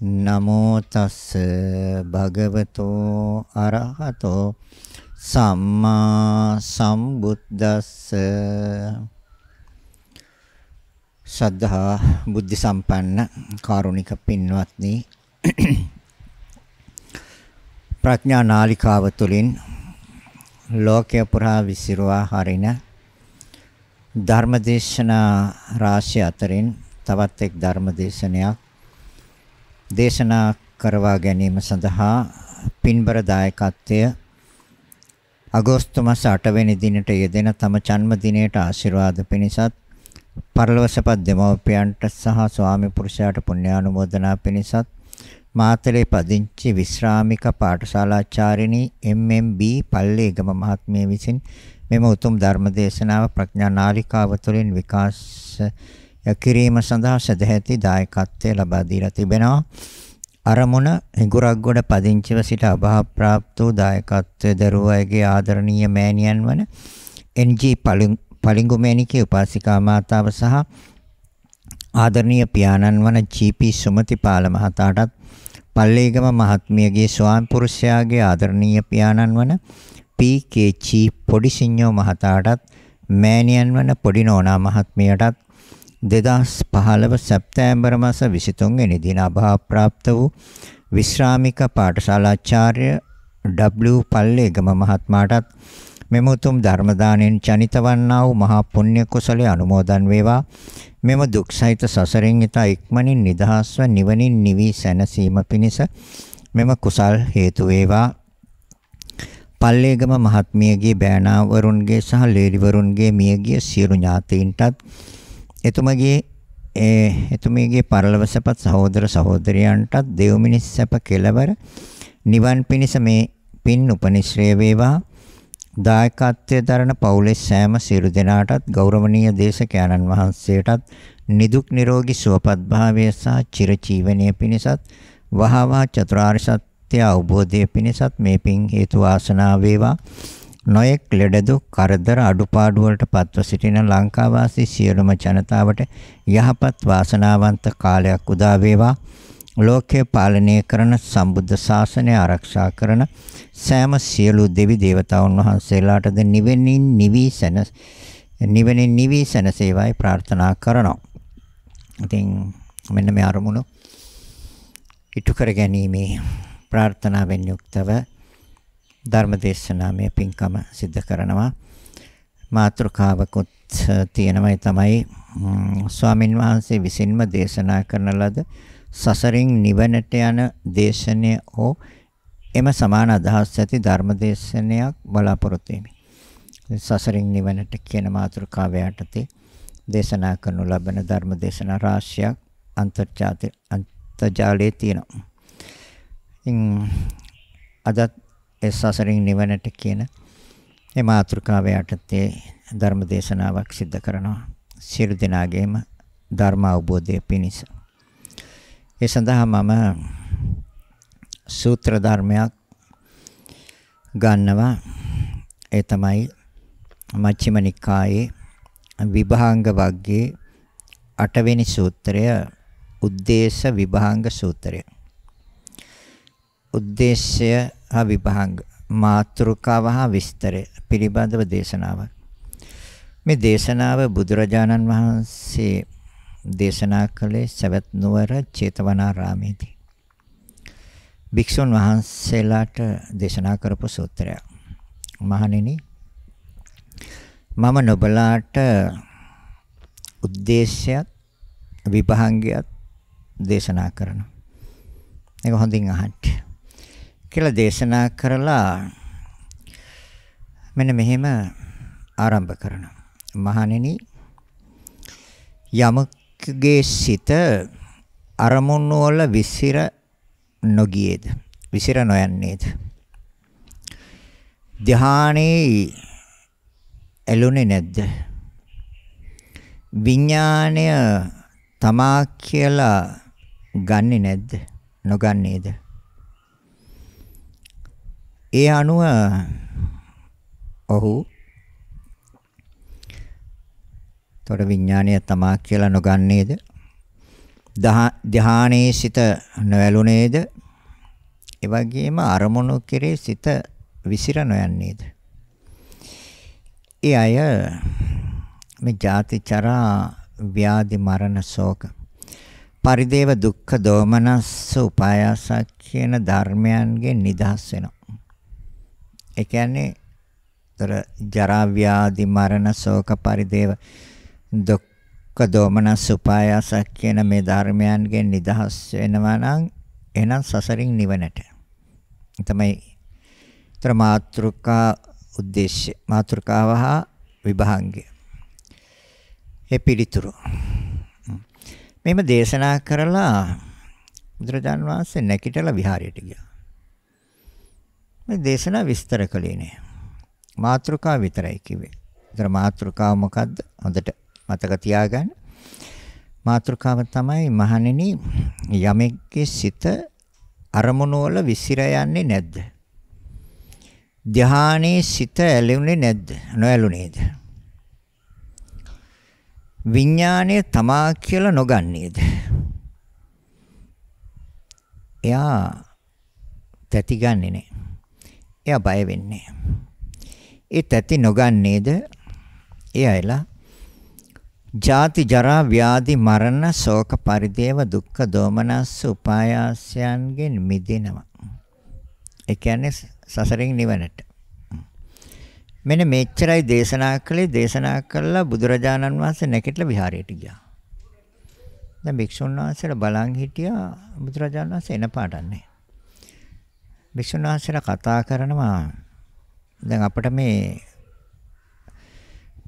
නමෝ තස්ස භගවතෝ අරහතෝ සම්මා සම්බුද්දස්ස සද්ධා බුද්ධ සම්පන්න කාරුණික පින්වත්නි ප්‍රඥා නාලිකාව තුළින් ලෝකය පුරා විසිරුවා හරින ධර්මදේශනා රාශිය අතරින් තවත් එක් ධර්මදේශනයක් දේශනා කරවා ගැනීම සඳහා පින්බර දායකත්වය අගෝස්තු මාස 8 වෙනි දිනට යෙදෙන තම ජන්මදිනයට ආශිර්වාද පිණිසත් පරලොවසපත් දෙමව්පියන්ට සහ ස්වාමි පුරුෂයාට පුණ්‍යානුමෝදනා පිණිසත් මාතලේ පදිංචි විශ්‍රාමික පාඨශාලාචාරිණී MMB පල්ලේගම මහත්මිය විසින් මෙම උතුම් ධර්ම දේශනාව ප්‍රඥා නාලිකාව තුළින් විකාශ යකිරීම සඳහා සදැහැති දායකත්වය ලබා දීලා තිබෙනවා. අරමුණ හිඟුරක්ගොඩ පදිංචිව සිට අභාප්‍රාප්ත වූ දායකත්වයේ දරුවාගේ ආදරණීය මෑණියන් වන එන්.ජී. පලිඟු මෑණිකේ උපාසිකා මාතාව සහ ආදරණීය පියාණන් වන ජී.පී. සුමතිපාල මහතාටත් පල්ලේගම මහත්මියගේ ස්වාමි පුරුෂයාගේ ආදරණීය පියාණන් වන පී.කේ.චී. පොඩිසිඤ්ඤෝ මහතාටත් මෑණියන් වන පොඩිනෝනා මහත්මියටත් 2015 සැප්තැම්බර් මාස 23 වෙනි දින අභාවප්‍රාප්ත වූ විශ්‍රාමික පාඨශාලාචාර්ය W පල්ලේගම මහත්මයාටත් මෙම උතුම් ධර්ම දාණයෙන් ජනිත වන්නා වූ මහා පුණ්‍ය කුසලයේ අනුමෝදන් වේවා මෙම දුක්සහිත සසරෙන් ඊට ඉක්මනින් නිදහස්ව නිවනින් නිවි සැනසීම පිණිස මෙම කුසල් හේතු වේවා පල්ලේගම මහත්මියගේ බෑනාවරුන්ගේ සහ ලේලිවරුන්ගේ මියගිය සියලු ඥාතීන්ටත් එතුමගේ එතුමියගේ පරලොව සැපත් සහෝදර සහෝදරයන්ටත් දෙව් මිනිස් සැප කෙලවර නිවන් පිණිස මේ පින් උපනිශ්‍රේ වේවා දායකත්වයේ දරන පවුලේ සෑම සියලු දෙනාටත් ගෞරවනීය දේශකයන්න් වහන්සේටත් නිදුක් නිරෝගී සුවපත් භාවය සහ චිරජීවනයේ පිණිසත් වහවා චතුරාර්ය සත්‍ය අවබෝධයේ පිණිසත් මේ පින් හේතු ආසනාව වේවා නොයෙක් ලෙඩදු කරදර අඩුපාඩු වලට පත්ව සිටින ලංකාවාසී සියලුම ජනතාවට යහපත් වාසනාවන්ත කාලයක් උදා වේවා. ලෝකයේ පාලනය කරන සම්බුද්ධ ශාසනය ආරක්ෂා කරන සෑම සියලු දෙවි දේවතාවුන් වහන්සේලාටද නිවෙනින් නිවිසන නිවෙනින් නිවිසන සේවයි ප්‍රාර්ථනා කරනවා. ඉතින් මෙන්න මේ අරමුණු ඉටු කර ගැනීම ප්‍රාර්ථනාවෙන් යුක්තව ධර්මදේශනාමය පින්කම සිද්ධ කරනවා. මාතෘකාවකුත් තියෙනමයි තමයි ස්වාමින් වහන්සේ විසින්ම දේශනා කරන ලද සසරින් නිවනට යන දේශනය හෝ එම සමාන අදහස් ඇති ධර්මදේශනයක් බලාපොරොත්තු වෙමි. සසරින් නිවනට කියන මාතෘකාව යටතේ දේශනා කරනු ලබන ධර්මදේශන රාශියක් අන්තර්ජාලයේ තියෙනවා. ඉතින් අදත් ඒ සසරින් නිවනට කියන මේ මාතෘකාව යටතේ ධර්ම දේශනාවක් සිද්ධ කරනවා. සියලු දෙනාගේම ධර්ම අවබෝධය පිණිස. ඒ සඳහා මම සූත්‍ර ධර්මයක් ගන්නවා. ඒ තමයි මජ්ක්‍ධිම නිකායේ විභාංග වර්ගයේ 8 වෙනි සූත්‍රය උද්දේශ විභාංග සූත්‍රය. ಉದ್ದೇಶය හා විභාග මාතෘකාව හා විස්තරය පිළිබඳව දේශනාවක්. මේ දේශනාව බුදුරජාණන් වහන්සේ දේශනා කළේ සවැත් නුවර චේතවනාරාමේදී. භික්ෂුන් වහන්සේලාට දේශනා කරපු සූත්‍රයක්. මහණෙනි මම නොබලාට ಉದ್ದೇಶයත් විභාගයත් දේශනා කරනවා. ඒක හොඳින් අහන්න. කියලා දේශනා කරලා මෙන්න මෙහෙම ආරම්භ කරනවා. මහණෙනි යමකගේ සිත අරමුණු වල විසිර නොගියේද විසිර නොයන්නේද ධානයේ ඇලුනේ නැද්ද විඥාණය තමා කියලා ගන්නෙ නැද්ද නොගන්නේද ඒ අනුව ඔහු තොට විඥානය තමා කියලා නොගන්නේද? ධානයේ සිත නොඇලුනේද? ඒ වගේම අරමුණු කෙරේ සිත විසිර නොයන්නේද? ඒ අය මේ ජාති චරා ව්‍යාධි මරණ ශෝක පරිදේව දුක්ඛ දෝමනස්ස උපායාස කියන ධර්මයන්ගෙන් නිදහස් වෙනවා. ඒ කියන්නේ තර ජරා ව්‍යාධි මරණ ශෝක පරිදේව දුක්ඛ දෝමන සුපායාස කියන මේ ධර්මයන්ගෙන් නිදහස් වෙනවා නම් එහෙනම් සසරින් නිවනට තමයි තර මාත්‍රිකා ಉದ್ದೇಶය මාත්‍රිකාව හා විභාංගය ඒ පිළිතුරු මෙහෙම දේශනා කරලා බුදුරජාන් වහන්සේ නැකිටලා විහාරයට ගියා මේ දේශනා විස්තර කළේ නෑ. මාත්‍රිකා විතරයි කිව්වේ. ඒතර මාත්‍රිකාව මොකද්ද? හොඳට මතක තියාගන්න. මාත්‍රිකාව තමයි මහණෙනි යමෙක්ගේ සිත අරමුණු වල විසිර යන්නේ නැද්ද? ධානයේ සිත ඇලුනේ නැද්ද? නොඇලුනේද? විඥාණය තමා කියලා නොගන්නේද? එයා තැති ගන්නේ නැහැ. එයා බය වෙන්නේ. ඒ තැති නොගන්නේද? ඒ අයලා ජාති ජරා ව්‍යාධි මරණ ශෝක පරිදේව දුක්ඛ දෝමනස් උපායාසයන්ගෙන් මිදෙනවා. ඒ කියන්නේ සසරෙන් නිවනට. මෙන්න මෙච්චරයි දේශනා කළේ දේශනා කළා බුදුරජාණන් වහන්සේ නැගිටලා විහාරයට ගියා. දැන් භික්ෂුන් වහන්සේලා බලන් හිටියා බුදුරජාණන් වහන්සේ එන පාටන්නේ. විසුණු වහන්සේලා කතා කරනවා දැන් අපිට මේ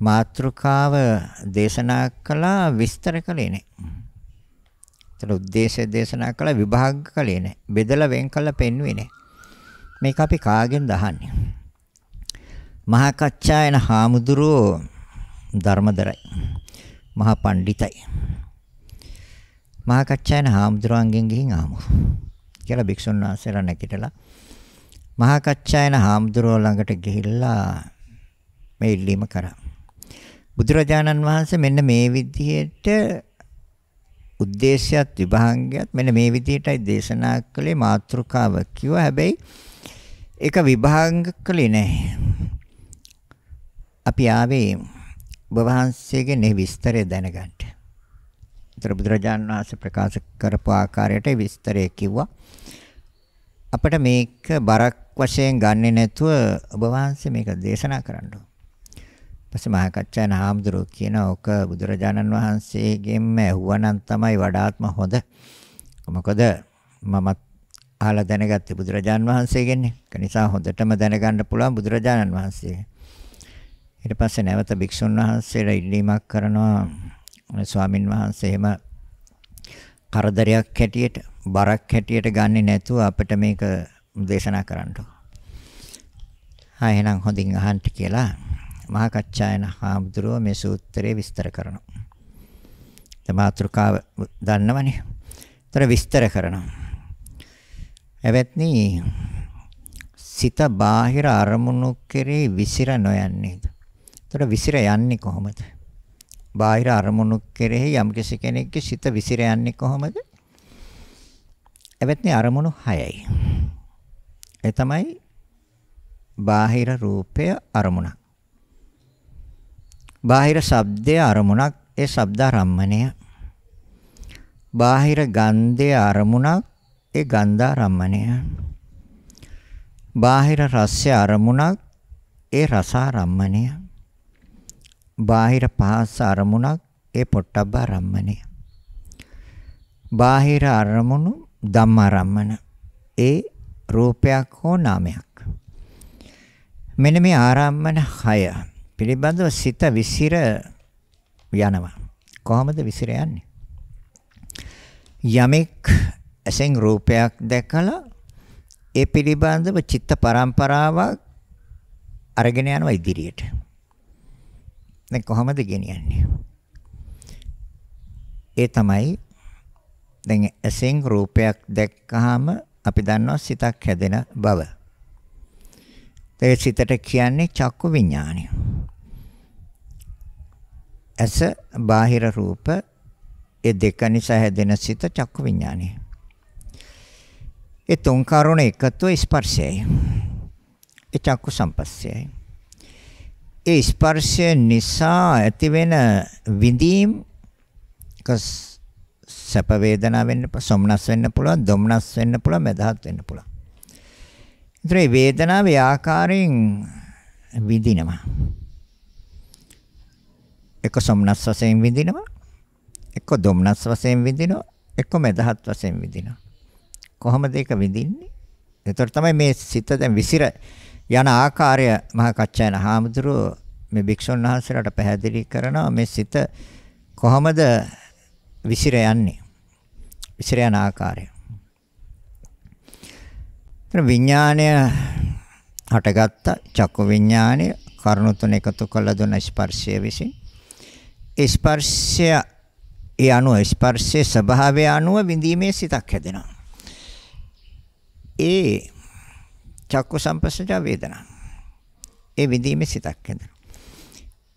මාත්‍රකාව දේශනා කළා විස්තර කළේ නැහැ. ඒතර ಉದ್ದೇಶය දේශනා කළා විභාග කළේ නැහැ. බෙදලා වෙන් කළා පෙන්වුවේ නැහැ. මේක අපි කාගෙන්ද අහන්නේ? මහා කච්චායන හාමුදුරුවෝ ධර්මදරයි. මහා පණ්ඩිතයි. මහා කච්චායන හාමුදුරුවන්ගෙන් ගිහින් ආමු. කියලා භික්ෂුන් වහන්සේලා නැගිටලා මහා කච්චායන හාමුදුරුවෝ ළඟට ගිහිල්ලා මේ ඉල්ලීම කරා. බුදුරජාණන් වහන්සේ මෙන්න මේ විදිහට ಉದ್ದೇಶයත් විභාංගයත් මෙන්න මේ විදිහටයි දේශනා කළේ මාත්‍රිකාව කිව්වා. හැබැයි ඒක විභාංග කළේ නැහැ. අපි ආවේ ඔබ වහන්සේගේ විස්තරය දැනගන්න. විස්තර බුදුරජාණන් වහන්සේ ප්‍රකාශ කරපු ආකාරයට විස්තරය කිව්වා. අපිට මේක බරක් වශයෙන් ගන්නෙ නැතුව ඔබ වහන්සේ මේක දේශනා කරන්න ඕන. ඊපස්සේ මහා කච්චායන හාමුදුරුවෝ කියනවා ඔක බුදුරජාණන් වහන්සේගෙන්ම ඇහුවනම් තමයි වඩාත්ම හොඳ. මොකද මමත් අහලා දැනගත්තේ බුදුරජාණන් වහන්සේගෙන්නේ. ඒක නිසා හොඳටම දැනගන්න පුළුවන් බුදුරජාණන් වහන්සේ. ඊට පස්සේ නැවත භික්ෂුන් වහන්සේලා ඉල්ලීමක් කරනවා ස්වාමින් වහන්සේ එහෙම කරදරයක් හැටියට බරක් හැටියට ගන්නෙ නැතුව අපිට මේක දේශනා කරන්න. ආ එහෙනම් හොඳින් අහන්න කියලා මහා කච්චායන හාමුදුරුව මේ සූත්‍රය විස්තර කරනවා. ඒ මාතෘකාව දන්නවනේ. ඒතර විස්තර කරනවා. එවත්නි සිත බාහිර අරමුණු කෙරේ විසිර නොයන්නේ. ඒතර විසිර යන්නේ කොහොමද? බාහිර අරමුණු කෙරෙහි යම් කෙනෙක්ගේ සිත විසිර යන්නේ කොහොමද? එවත්නි අරමුණු 6යි. ඒ තමයි බාහිර රූපය අරමුණක්. බාහිර ශබ්දය අරමුණක් ඒ ශබ්දාරම්මණය. බාහිර ගන්ධය අරමුණක් ඒ ගන්ධාරම්මණය. බාහිර රසය අරමුණක් ඒ රසාරම්මණය. බාහිර පහස අරමුණක් ඒ පොට්ටබ්බ අරම්මණය. බාහිර අරමුණු ධම්මාරම්මන. ඒ රූපයක් හෝ නාමයක්. මෙන්න මේ ආරම්මන 6 පිළිබඳව සිත විසිර යනවා. කොහොමද විසිර යන්නේ? යමෙක් ඇසෙන් රූපයක් දැකලා ඒ පිළිබඳව චිත්ත පරම්පරාවක් අරගෙන යනවා ඉදිරියට. දැන් කොහොමද ගෙනියන්නේ? ඒ තමයි දැන් ඇසෙන් රූපයක් දැක්කහම අපි දන්නවා සිතක් හැදෙන බව. ඒ සිතට කියන්නේ චක්කු විඥානය. ඇස බාහිර රූප ඒ දෙක නිසා හැදෙන සිත චක්කු විඥානය. ඒ තුන් කරුණ එකතු ස්පර්ශයයි. ඒ චක්කු සම්පස්සයයි. ඒ ස්පර්ශය නිසා ඇතිවෙන විඳීම් කස් සැප වේදනා වෙන්න පුළුවන්, සොම්නස් වෙන්න පුළුවන්, දොම්නස් වෙන්න පුළුවන්, මදහත් වෙන්න පුළුවන්. ඒතර මේ වේදනාව ආකාරයෙන් විඳිනවා. එක සොම්නස් වශයෙන් විඳිනවා. එක දොම්නස් වශයෙන් විඳිනවා. එක මදහත් වශයෙන් විඳිනවා. කොහොමද ඒක විඳින්නේ? ඒතර තමයි මේ සිත දැන් විසිර යන ආකාරය මහා කච්චයන හාමුදුරුව මේ භික්ෂුන් වහන්සේලාට පැහැදිලි කරනවා මේ සිත කොහොමද විසිර යන්නේ. විසිර යන ආකාරය. විඥාණය හටගත්ත චක්කු විඥාණය කරුණු තුන එකතු කළ දුන ස්පර්ශය විසින් ස්පර්ශය ඒ අනුව ස්පර්ශයේ ස්වභාවය අනුව විඳීමේ සිතක් හැදෙනවා. ඒ චක්කු සම්පස්සජ වේදනා. ඒ විඳීමේ සිතක් හැදෙනවා.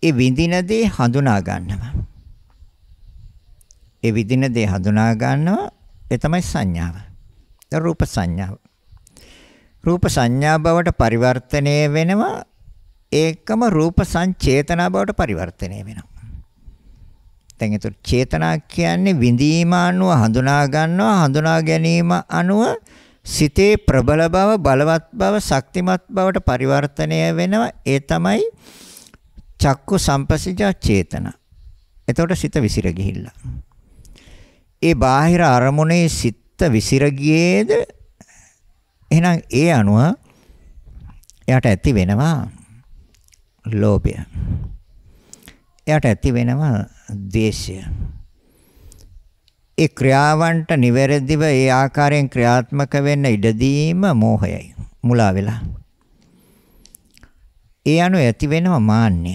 ඒ විඳින දේ හඳුනා ගන්නවා. ඒ විදින දේ හඳුනා ගන්නවා ඒ තමයි සංඥාව. රූප සංඥාව. රූප සංඥා බවට පරිවර්තනය වෙනවා ඒකම රූප සංචේතනා බවට පරිවර්තනය වෙනවා. දැන් ඒතර චේතනා කියන්නේ විඳීම අනුව හඳුනා ගන්නවා හඳුනා ගැනීම අනුව සිතේ ප්‍රබල බව බලවත් බව ශක්තිමත් බවට පරිවර්තනය වෙනවා ඒ තමයි චක්කු සම්පසිජා චේතන. එතකොට සිත විසිර ගිහිල්ලා. ඒ බාහිර අරමුණේ සිත විසිර ගියේද එහෙනම් ඒ අනුව එයාට ඇති වෙනවා ලෝභය එයාට ඇති වෙනවා ද්වේෂය ඒ ක්‍රියාවන්ට නිවැරදිව ඒ ආකාරයෙන් ක්‍රියාත්මක වෙන්න ඉඩදීම මෝහයයි මුලා වෙලා ඒ අනුව ඇති වෙනවා මාන්නය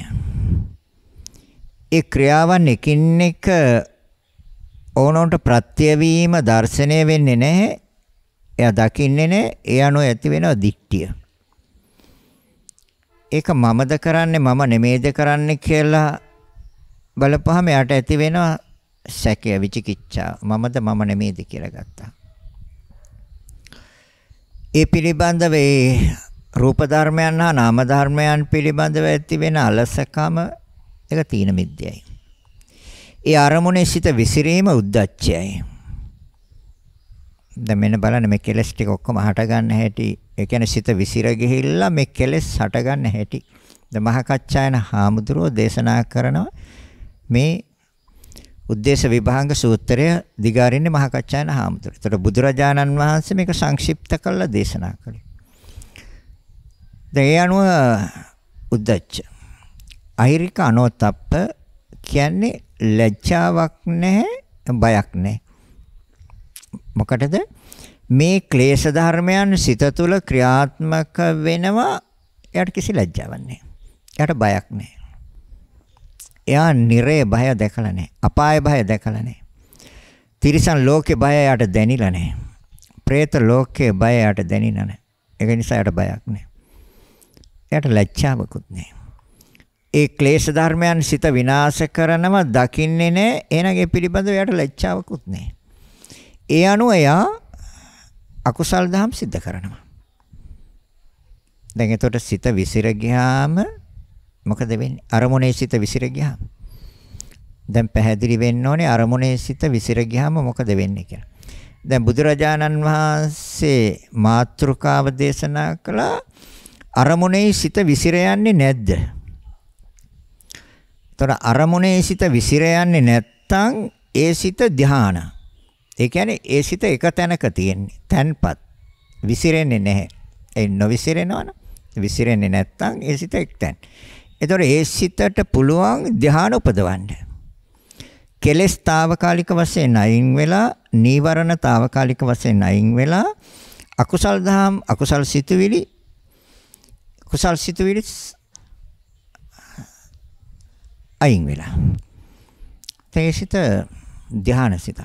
ඒ ක්‍රියාවන් එකින් එක ඕනොන්ට ප්‍රත්‍ය වීම දර්ශනය වෙන්නේ නැහැ. එයා දකින්නේ නැහැ. ඒ අනුව ඇති වෙනවා දික්තිය. ඒක මමද කරන්නේ මම නෙමේද කරන්නේ කියලා බලපහම එයාට ඇති වෙනවා සැකය විචිකිච්ඡා. මමද මම නෙමේද කියලා ගත්තා. ඒ පිළිබඳව ඒ රූප ධර්මයන් හා නාම ධර්මයන් පිළිබඳව ඇති වෙන අලසකම ඒක තීන මිද්‍යයි. ඒ අරමුණේ සිත විසිරීම උද්දච්චයයි. දැන් මෙන්න බලන්න මේ කෙලස් ටික ඔක්කොම හට ගන්න හැටි. ඒ කියන්නේ සිත විසිර ගිහිල්ලා මේ කෙලස් හට ගන්න හැටි. දැන් මහකච්චායන හාමුදුරුව දේශනා කරනවා මේ උද්දේශ විභාංග සූත්‍රය දිගාරින්නේ මහකච්චායන හාමුදුරුව. ඒතකොට බුදුරජාණන් වහන්සේ මේක සංක්ෂිප්ත කරලා දේශනා කළේ. දැන් ඒ අනුව උද්දච්ච. අහිරික අනෝතප්ප කියන්නේ ලැජ්ජාවක් නැහැ බයක් නැහැ මොකටද මේ ක්ලේශ ධර්මයන් සිත තුළ ක්‍රියාත්මක වෙනවා එයාට කිසි ලැජ්ජාවක් නැහැ එයාට බයක් නැහැ එයා නිරේ බය දැකලා නැහැ අපාය බය දැකලා නැහැ තිරිසන් ලෝකේ බය එයාට දැනිලා නැහැ പ്രേත ලෝකේ බය එයාට දැනිලා නැහැ ඒක නිසා එයාට බයක් නැහැ එයාට ලැජ්ජාවකුත් නැහැ ඒ ක්ලේශ ධර්මයන් සිත විනාශ කරනව දකින්නේ නැහැ. එනගේ පිළිබඳව එයාට ලැජ්ජාවකුත් නැහැ. ඒ අනුව එයා අකුසල් දහම් සිද්ධ කරනවා. දැන් එතකොට සිත විසිර ගියාම මොකද වෙන්නේ? අරමුණේ සිත විසිර ගියාම. දැන් පැහැදිලි වෙන්න ඕනේ අරමුණේ සිත විසිර ගියාම මොකද වෙන්නේ කියලා. දැන් බුදුරජාණන් වහන්සේ මාත්‍රිකාව දේශනා කළා අරමුණේ සිත විසිර යන්නේ නැද්ද? ඒතර අරමුණේ සිත විසිර යන්නේ නැත්තම් ඒ සිත ධාන. ඒ කියන්නේ ඒ සිත එක තැනක තියෙන්නේ. තැන්පත්. විසිරෙන්නේ නැහැ. ඒ නොවිසිරෙනවනම් විසිරෙන්නේ නැත්තම් ඒ සිත එක්තැන්. ඒතොර ඒ සිතට පුළුවන් ධානය උපදවන්න. කෙලස් తాවකාලික වශයෙන් අයින් වෙලා නීවරණ తాවකාලික වශයෙන් අයින් වෙලා අකුසල් දහම් අකුසල් සිතුවිලි කුසල් සිතුවිලි අයින් වෙලා. ඒ සිත ධාන සිත.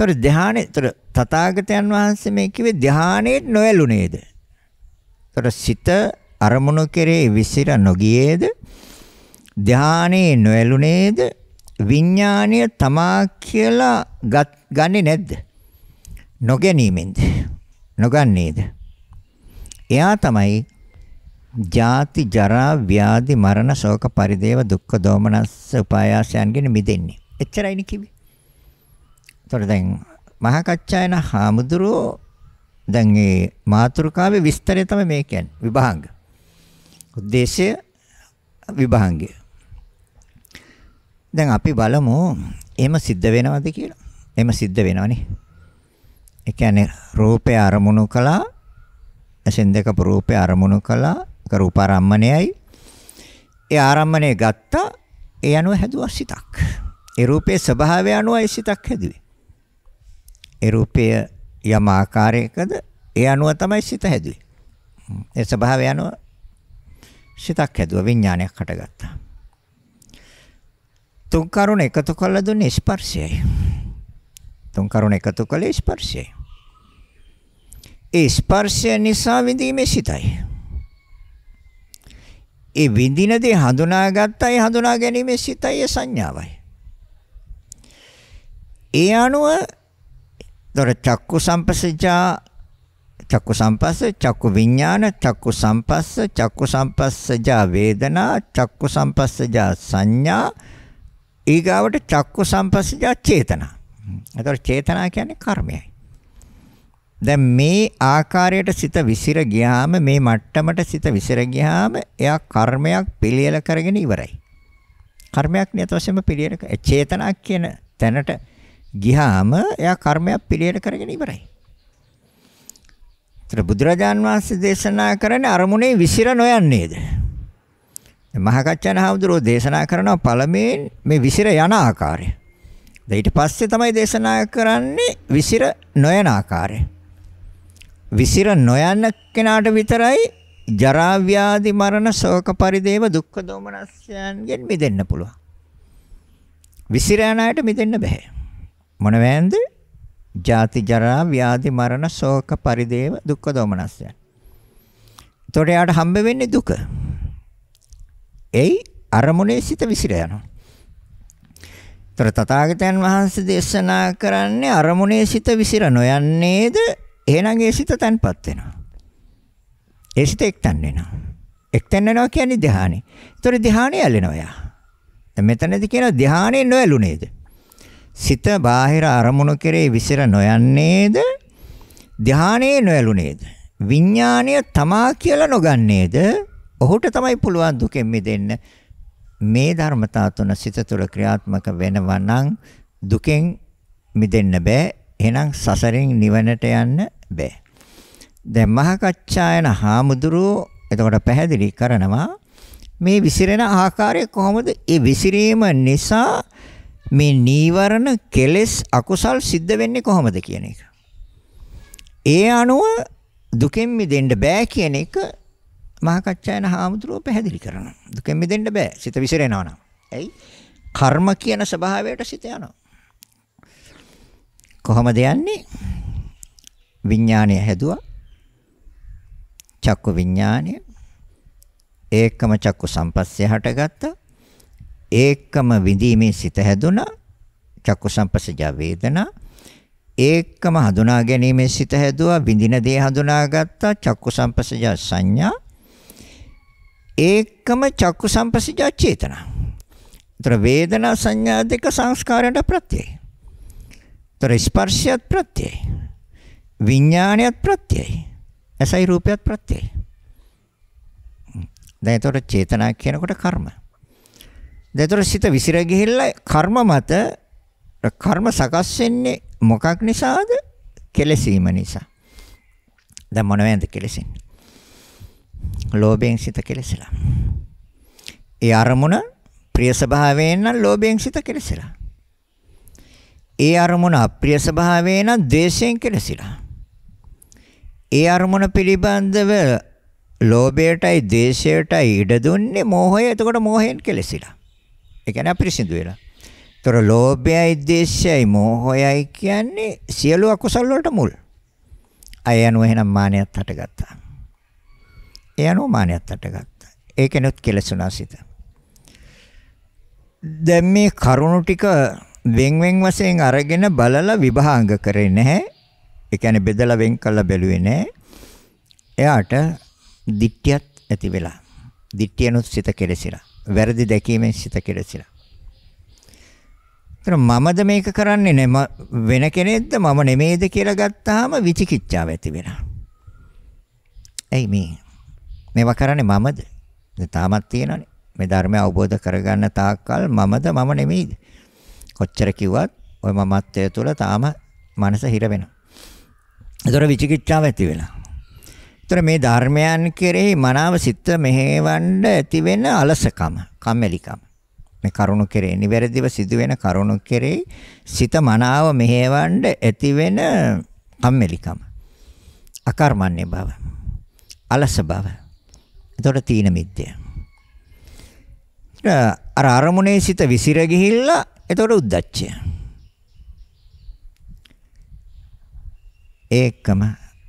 ඒතර ධානේ ඒතර තථාගතයන් වහන්සේ මේ කිව්වේ ධානයේ නොයලුනේද? ඒතර සිත අරමුණු කෙරේ විසිර නොගියේද? ධානයේ නොයලුනේද? විඥාණය තමා කියලා ගන්නේ නැද්ද? නොගැනීමෙන්ද? නොගන්නේද? එයා තමයි ජාති ජරා ව්‍යාධි මරණ ශෝක පරිදේව දුක්ඛ දෝමනස් උපායාසයන්ගෙන් මිදෙන්නේ. එච්චරයිනේ කිව්වේ. ඒතොර දැන් මහා කච්චායන හාමුදුරුවෝ දැන් මේ මාතෘකාවේ විස්තරය තමයි මේ කියන්නේ විභාංග. ಉದ್ದೇಶය විභාංගය. දැන් අපි බලමු එහෙම සිද්ධ වෙනවද කියලා. එහෙම සිද්ධ වෙනවනේ. ඒ කියන්නේ රූපය අරමුණු කළා, ඇසෙන් දැකපු රූපය අරමුණු කළා, ඒක රූපාරම්මණයයි. ඒ ආරම්මණය ගත්තා ඒ අනුව හැදුවා සිතක්. ඒ රූපයේ ස්වභාවය අනුවයි සිතක් හැදුවේ. ඒ රූපය යම් ආකාරයකද ඒ අනුව තමයි සිත හැදුවේ. ඒ ස්වභාවය අනුව සිතක් හැදුවා විඥානයක් හටගත්තා. තුන් කරුණ එකතු කළ දුන්නේ ස්පර්ශයයි. තුන් කරුණ එකතු කළේ ස්පර්ශයයි. ඒ ස්පර්ශය නිසා විඳීමේ සිතයි. ඒ විඳින දේ හඳුනාගත්තා ඒ හඳුනා ගැනීමේ සිතයි ඒ සංඥාවයි. ඒ අනුව දොර චක්කු සම්පසජා චක්කු සම්පස්ස චක්කු විඥාන චක්කු සම්පස්ස චක්කු සම්පස්සජා වේදනා චක්කු සම්පස්සජා සංඥා ඊගාවට චක්කු සම්පස්සජා චේතනා. එතකොට චේතනා කියන්නේ කර්මයයි. දැන් මේ ආකාරයට සිත විසිර ගියාම මේ මට්ටමට සිත විසිර ගියාම එයා කර්මයක් පිළියෙල කරගෙන ඉවරයි. කර්මයක් නියත වශයෙන්ම පිළියෙල චේතනා කියන තැනට ගියාම එයා කර්මයක් පිළියෙල කරගෙන ඉවරයි. ඒතර බුදුරජාන් වහන්සේ දේශනා කරන අරමුණේ විසිර නොයන්නේද? මහකච්චන හාමුදුරුවෝ දේශනා කරන පළමුවෙන් මේ විසිර යන ආකාරය. ඊට පස්සේ තමයි දේශනා කරන්නේ විසිර නොයන ආකාරය. විසිර නොයන කෙනාට විතරයි ජරා ව්‍යාධි මරණ ශෝක පරිදේව දුක්ඛ දෝමනස්යන්ගෙන් මිදෙන්න පුළුවන්. විසිර යන අයට මිදෙන්න බෑ. මොන වෑන්ද? ජාති ජරා ව්‍යාධි මරණ ශෝක පරිදේව දුක්ඛ දෝමනස්යන්. එතකොට යාට හම්බ වෙන්නේ දුක. එයි අරමුණේ සිත විසිර යනවා. ඒතර තථාගතයන් වහන්සේ දේශනා කරන්නේ අරමුණේ සිත විසිර නොයන්නේද එහෙනම් ඒ සිත තැන්පත් වෙනවා. ඒ සිත එක්තන් වෙනවා. එක්තන් වෙනවා කියන්නේ ධානය. ඒතොර ධානය ඇලෙනවා යා. දැන් මෙතනදී කියන ධානය නොඇලුනේද? සිත බාහිර අරමුණු කෙරේ විසිර නොයන්නේද? ධානයේ නොඇලුනේද? විඥාණය තමා කියලා නොගන්නේද? ඔහුට තමයි පුළුවන් දුකෙන් මිදෙන්න. මේ ධර්මතා තුන සිත තුළ ක්‍රියාත්මක වෙනවා නම් දුකෙන් මිදෙන්න බෑ. එහෙනම් සසරෙන් නිවනට යන්න බෑ. දැන් මහකච්ඡායන හාමුදුරුවෝ එතකොට පැහැදිලි කරනවා මේ විසිරෙන ආකාරය කොහොමද? ඒ විසිරීම නිසා මේ නීවරණ කෙලෙස් අකුසල් සිද්ධ වෙන්නේ කොහොමද කියන එක. ඒ අනුව දුකෙන් මිදෙන්න බෑ කියන එක මහකච්ඡායන හාමුදුරුවෝ පැහැදිලි කරනවා. දුකෙන් මිදෙන්න බෑ. සිත විසිරෙනවා නම්. ඇයි? කර්ම කියන ස්වභාවයට සිත යනවා. කොහොමද යන්නේ? විඥානය හැදුවා. චක්කු විඥානය ඒකම චක්කු සම්පස්සේ හටගත්තා. ඒකම විඳීමේ සිත හැදුනා. චක්කු සම්පස්සජා වේදනා ඒකම හඳුනා ගැනීමේ සිත හැදුවා විඳින දේ හඳුනාගත්තා චක්කු සම්පස්සජා සංඥා ඒකම චක්කු සම්පස්සජා චේතනා. ඒතර වේදනා සංඥා දෙක සංස්කාරයට ප්‍රත්‍යයයි. ඒතර ස්පර්ශයත් ප්‍රත්‍යයයි. විඥානයත් ප්‍රත්‍යයයි. ඇසයි රූපයත් ප්‍රත්‍යයයි. දැන් ඒතකොට චේතනා කියනකොට කර්ම. දැන් ඒතකොට සිත විසිර ගිහිල්ලා කර්ම මත කර්ම සකස් වෙන්නේ මොකක් නිසාද? කෙලසීම නිසා. දැන් මොනවෙන්ද කෙලසෙන්නේ? ලෝභයෙන් සිත කෙලසලා. ඒ අරමුණ ප්‍රිය ස්වභාවයෙන් නම් ලෝභයෙන් සිත කෙලසලා. ඒ අරමුණ අප්‍රිය ස්වභාවයෙන් නම් ද්වේෂයෙන් කෙලසලා. ඒ අරමුණ පිළිබඳව ලෝභයටයි ද්වේෂයටයි ඉඩ දුන්නේ මෝහය. එතකොට මෝහයෙන් කෙලසිලා. ඒ කියන්නේ අපිරිසිදු වෙලා. ඒතර ලෝභයයි ද්වේෂයයි මෝහයයි කියන්නේ සියලු අකුසල් වලට මුල්. අය යනුව එහෙනම් මානයත් හටගත්තා. ඒ අනුව මානයත් හටගත්තා. ඒකෙනුත් කෙලසුණා සිත. දැන් මේ කරුණු ටික වෙන් වෙන් වශයෙන් අරගෙන බලලා විභාග කරේ නැහැ. ඒ කියන්නේ බෙදලා වෙන් කරලා බැලුවේ නෑ. එයාට දික්තියත් ඇති වෙලා. දික්තියනොත් සිත කෙලසිලා. වැරදි දැකීමෙන් සිත කෙලසිලා. ඒතර මමද මේක කරන්නේ නෑ වෙන කෙනෙක්ද මම නෙමෙයිද කියලා ගත්තාම විචිකිච්ඡාව ඇති වෙනවා. ඇයි මේ? මේවා කරන්නේ මමද? තාමත් තියෙනනේ. මේ ධර්මය අවබෝධ කරගන්න තාක්කල් මමද මම නෙමෙයිද? කොච්චර කිව්වත් ওই මමත්වය තුළ තාම මනස හිර වෙනවා. ඒතර විචිකිච්ඡාව ඇති වෙලා. ඒතර මේ ධර්මයන් කෙරෙහි මනාව සිත මෙහෙවන්න ඇති වෙන අලසකම, කම්මැලිකම. මේ කරුණ කෙරෙහි නිවැරදිව සිදුවෙන කරුණ කෙරෙහි සිත මනාව මෙහෙවන්න ඇති වෙන කම්මැලිකම. අකර්මණ්‍ය බව. අලස බව. ඒතර තීන මිද්දය. අර අරමුණේ සිත විසිර ගිහිල්ලා ඒතර උද්දච්චය. ඒකම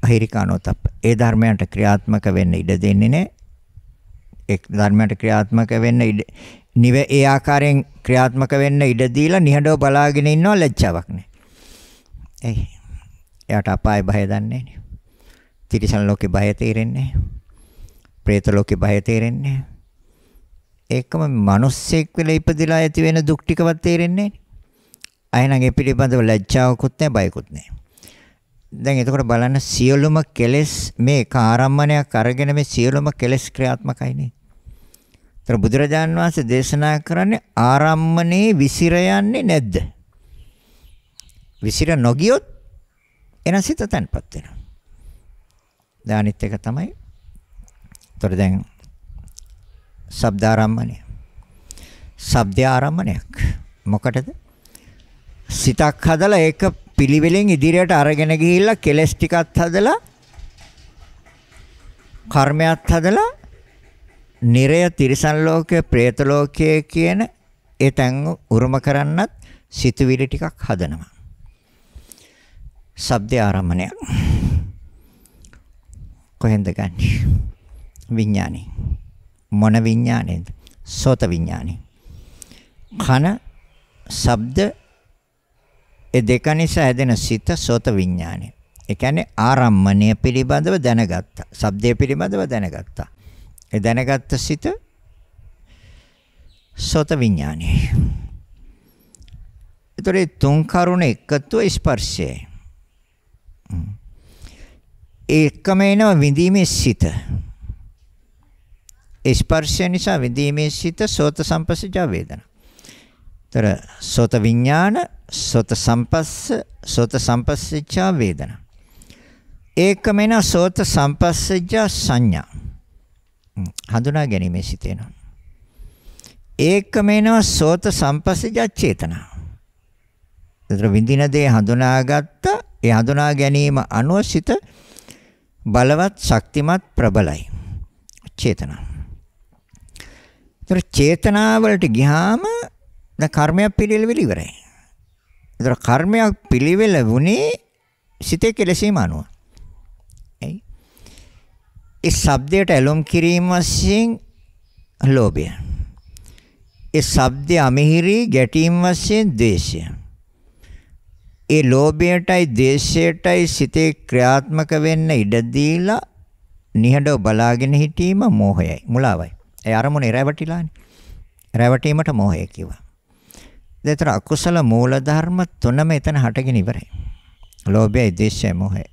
අහිරිකානෝතප්ප. ඒ ධර්මයන්ට ක්‍රියාත්මක වෙන්න ඉඩ දෙන්නේ නැහැ. ඒ ධර්මයන්ට ක්‍රියාත්මක වෙන්න ඉඩ නිව ඒ ආකාරයෙන් ක්‍රියාත්මක වෙන්න ඉඩ දීලා නිහඬව බලාගෙන ඉන්නවා ලැජ්ජාවක් නැහැ. එයි. එයාට අපාය බය දන්නේ නැහැ. තිරිසන් ලෝකේ බය තේරෙන්නේ නැහැ. പ്രേත ලෝකේ බය තේරෙන්නේ නැහැ. ඒකම මිනිස්සෙක් වෙලා ඉපදිලා ඇති වෙන දුක් ටිකවත් තේරෙන්නේ නැහැ. අයනගේ පිළිබඳව ලැජ්ජාවකුත් නැහැ බයකුත් නැහැ. දැන් එතකොට බලන්න සියලුම කෙලෙස් මේ එක ආරම්මණයක් අරගෙන මේ සියලුම කෙලෙස් ක්‍රියාත්මකයිනේ. ඒතර බුදුරජාන් වහන්සේ දේශනා කරන්නේ ආරම්මණේ විසිර යන්නේ නැද්ද? විසිර නොගියොත් එන සිත තැන්පත් වෙනවා. දානිත් එක තමයි. ඒතර දැන් ශබ්ද ආරම්මණය. ශබ්ද ආරම්මණයක්. මොකටද? සිතක් හදලා ඒක පිළිවෙලෙන් ඉදිරියට අරගෙන ගිහිල්ලා කෙලස් ටිකත් හදලා කර්මයක් හදලා නිරය තිරිසන් ලෝකය പ്രേත ලෝකය කියන ඒ තැන් උරුම කරන්නත් සිතුවිලි ටිකක් හදනවා. ශබ්ද ආරම්මණය. කොහෙන්ද ගන්නේ? විඥානේ. මොන විඥානේද? සෝත විඥානේ. කන ශබ්ද ඒ දෙක නිසා හැදෙන සිත සෝත විඥානය. ඒ කියන්නේ ආරම්මණය පිළිබඳව දැනගත්තා. ශබ්දය පිළිබඳව දැනගත්තා. ඒ දැනගත්ත සිත සෝත විඥානයයි. ඒතරේ තුන් කරුණ එකතු ස්පර්ශයයි. ඒකම එනවා විඳීමේ සිත. ස්පර්ශය නිසා විඳීමේ සිත සෝත සම්පස්සජා වේදනා. තර සෝත විඥාන, සෝත සම්පස්ස, සෝත සම්පස්සච්ඡා වේදනා. ඒකමෙන සෝත සම්පස්සච්ඡා සංඥා. හඳුනා ගැනීමේ සිතේනවා. ඒකමෙන සෝත සම්පස්සච්ඡා චේතනා. ඒතර විඳින දේ හඳුනාගත්ත ඒ හඳුනා ගැනීම අනුව සිත බලවත් ශක්තිමත් ප්‍රබලයි. චේතනා. ඒතර චේතනා වලට ගියාම දැන් කර්මයක් පිළිවෙල ඉවරයි. ඒතර කර්මයක් පිළිවෙල වුණේ සිතේ කෙලසීම අනුව. එයි. ඒ shabdයට ඇලොම් කිරීම වශයෙන් ලෝභය. ඒ shabdය අමහිරි ගැටීම් වශයෙන් ද්වේෂය. ඒ ලෝභයටයි ද්වේෂයටයි සිතේ ක්‍රියාත්මක වෙන්න ඉඩ දීලා නිහඬව බලාගෙන හිටීම මෝහයයි මුලාවයි. ඒ අරමුණේ රැවටිලානේ. රැවටීමට මෝහය කිව්වා. ඒතර අකුසල මූලධර්ම තුනම එතන හටගෙන ඉවරයි. ලෝභයයි, ද්වේෂයයි, මෝහයයි.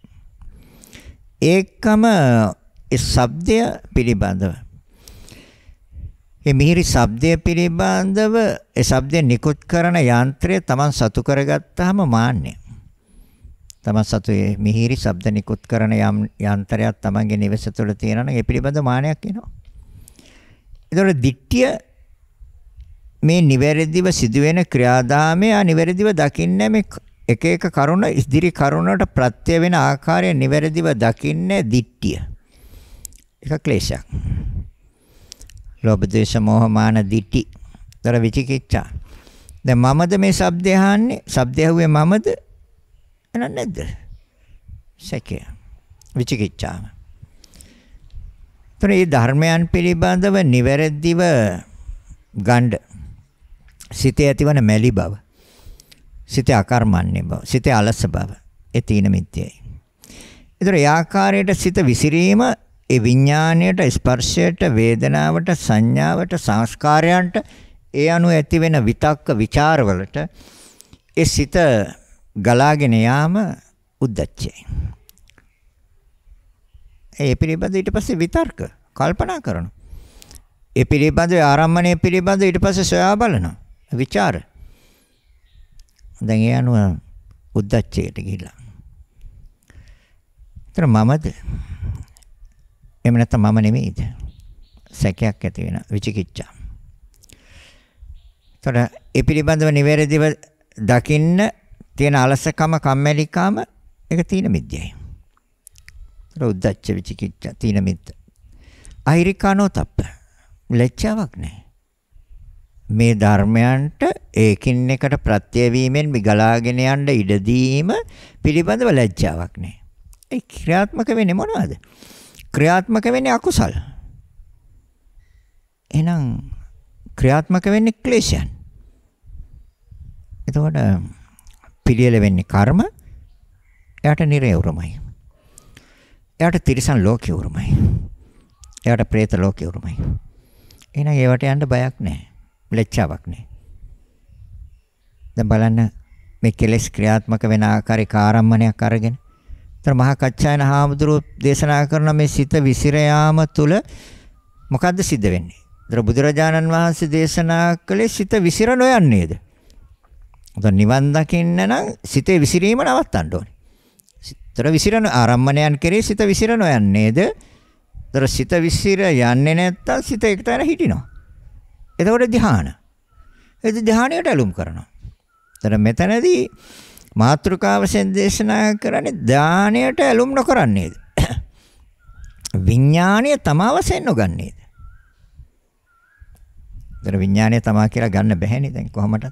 ඒකම ඒ શબ્දය පිළිබඳව. මේ මිහිරි શબ્දය පිළිබඳව ඒ શબ્දය නිකුත් කරන යාන්ත්‍රය Taman සතු කරගත්තාම මාන්නේ. තමන් සතු මිහිරි ශබ්ද නිකුත් කරන යම් යන්ත්‍රයක් තමන්ගේ නිවස තුළ තියෙනවා නම් ඒ පිළිබඳ මානයක් එනවා. ඒතකොට දිට්ඨිය මේ නිවැරදිව සිදුවෙන ක්‍රියාදාමය නිවැරදිව දකින්නේ මේ එක එක කරුණ ඉදිරි කරුණට ප්‍රත්‍ය වෙන ආකාරය නිවැරදිව දකින්නේ දිට්ඨිය. ඒක ක්ලේශයක්. ලෝභ දේශ මොහ මාන දිටි. දර විචිකිච්ඡා. දැන් මමද මේ શબ્දය අහන්නේ? શબ્දය ඇහුවේ මමද? නැද්ද? සැකය. විචිකිච්ඡාව. ත්‍රි ධර්මයන් පිළිබඳව නිවැරදිව ගණ්ඩ සිතේ ඇතිවන මැලි බව. සිතේ අකර්මන්නේ බව. සිතේ අලස බව. ඒ තීන මිත්‍යයි. ඒතර ඒ ආකාරයට සිත විසිරීම ඒ විඥාණයට ස්පර්ශයට වේදනාවට සංඥාවට සංස්කාරයන්ට ඒ අනුව ඇතිවෙන විතක්ක ਵਿਚාරවලට ඒ සිත ගලාගෙන යාම උද්දච්චයයි. ඒ පිළිබඳ ඊට පස්සේ විතර්ක කල්පනා කරනවා. ඒ පිළිබඳ ආරම්මණය පිළිබඳ ඊට පස්සේ සොයා බලනවා. ਵਿਚාර. දැන් ඒ අනුව උද්දච්චයට ගිහිල්ලා. ඒතර මමද? එහෙම නැත්නම් මම නෙමෙයිද? සැකයක් ඇති වෙන විචිකිච්ඡා. ඒතර ඒ පිළිබඳව නිවැරදිව දකින්න තියෙන අලසකම කම්මැලිකම ඒක තීන මිද්‍යයි. ඒතර උද්දච්ච විචිකිච්ඡා තීන මිද්ද. අහිරිකානෝ තප්ප. ලැජ්ජාවක් නැහැ. මේ ධර්මයන්ට ඒකින් එකට ප්‍රත්‍ය වීමෙන් මිගලාගෙන යන්න ඉඩ දීම පිළිබඳව ලැජ්ජාවක් නෑ. ඒ ක්‍රියාත්මක වෙන්නේ මොනවද? ක්‍රියාත්මක වෙන්නේ අකුසල. එහෙනම් ක්‍රියාත්මක වෙන්නේ ක්ලේශයන්. එතකොට පිළියෙල වෙන්නේ කර්ම. එයාට නිරේ උරුමයි. එයාට තිරිසන් ලෝකේ උරුමයි. එයාට പ്രേත ලෝකේ උරුමයි. එහෙනම් ඒවට යන්න බයක් නැහැ. ලැජ්ජාවක් නෑ. දැන් බලන්න මේ කෙලෙස් ක්‍රියාත්මක වෙන ආකාරයක ආරම්මණයක් අරගෙන. ତර මහා කච්චායන හාමුදුරුවෝ දේශනා කරන මේ සිත විසිර යාම තුල මොකද්ද සිද්ධ වෙන්නේ? දර බුදුරජාණන් වහන්සේ දේශනා කළේ සිත විසිර නොයන්නේද? උදා නිවන් දකින්න නම් සිතේ විසිරීම නවත්තන්න ඕනේ. සිතතර විසිරන ආරම්මණයන් කෙරේ සිත විසිර නොයන්නේද? දර සිත විසිර යන්නේ නැත්තම් සිත එක තැන හිටිනවා. එතකොට ධ්‍යාන. ඒ ධ්‍යානයට ඇලුම් කරනවා. එතන මෙතනදී මාත්‍රකාවසෙන් දේශනා කරන්නේ ධානයට ඇලුම් නොකරන්නේද? විඥාණය තමා වශයෙන් නොගන්නේද? දැන් විඥාණය තමා කියලා ගන්න බැහැනේ දැන් කොහොමදත්.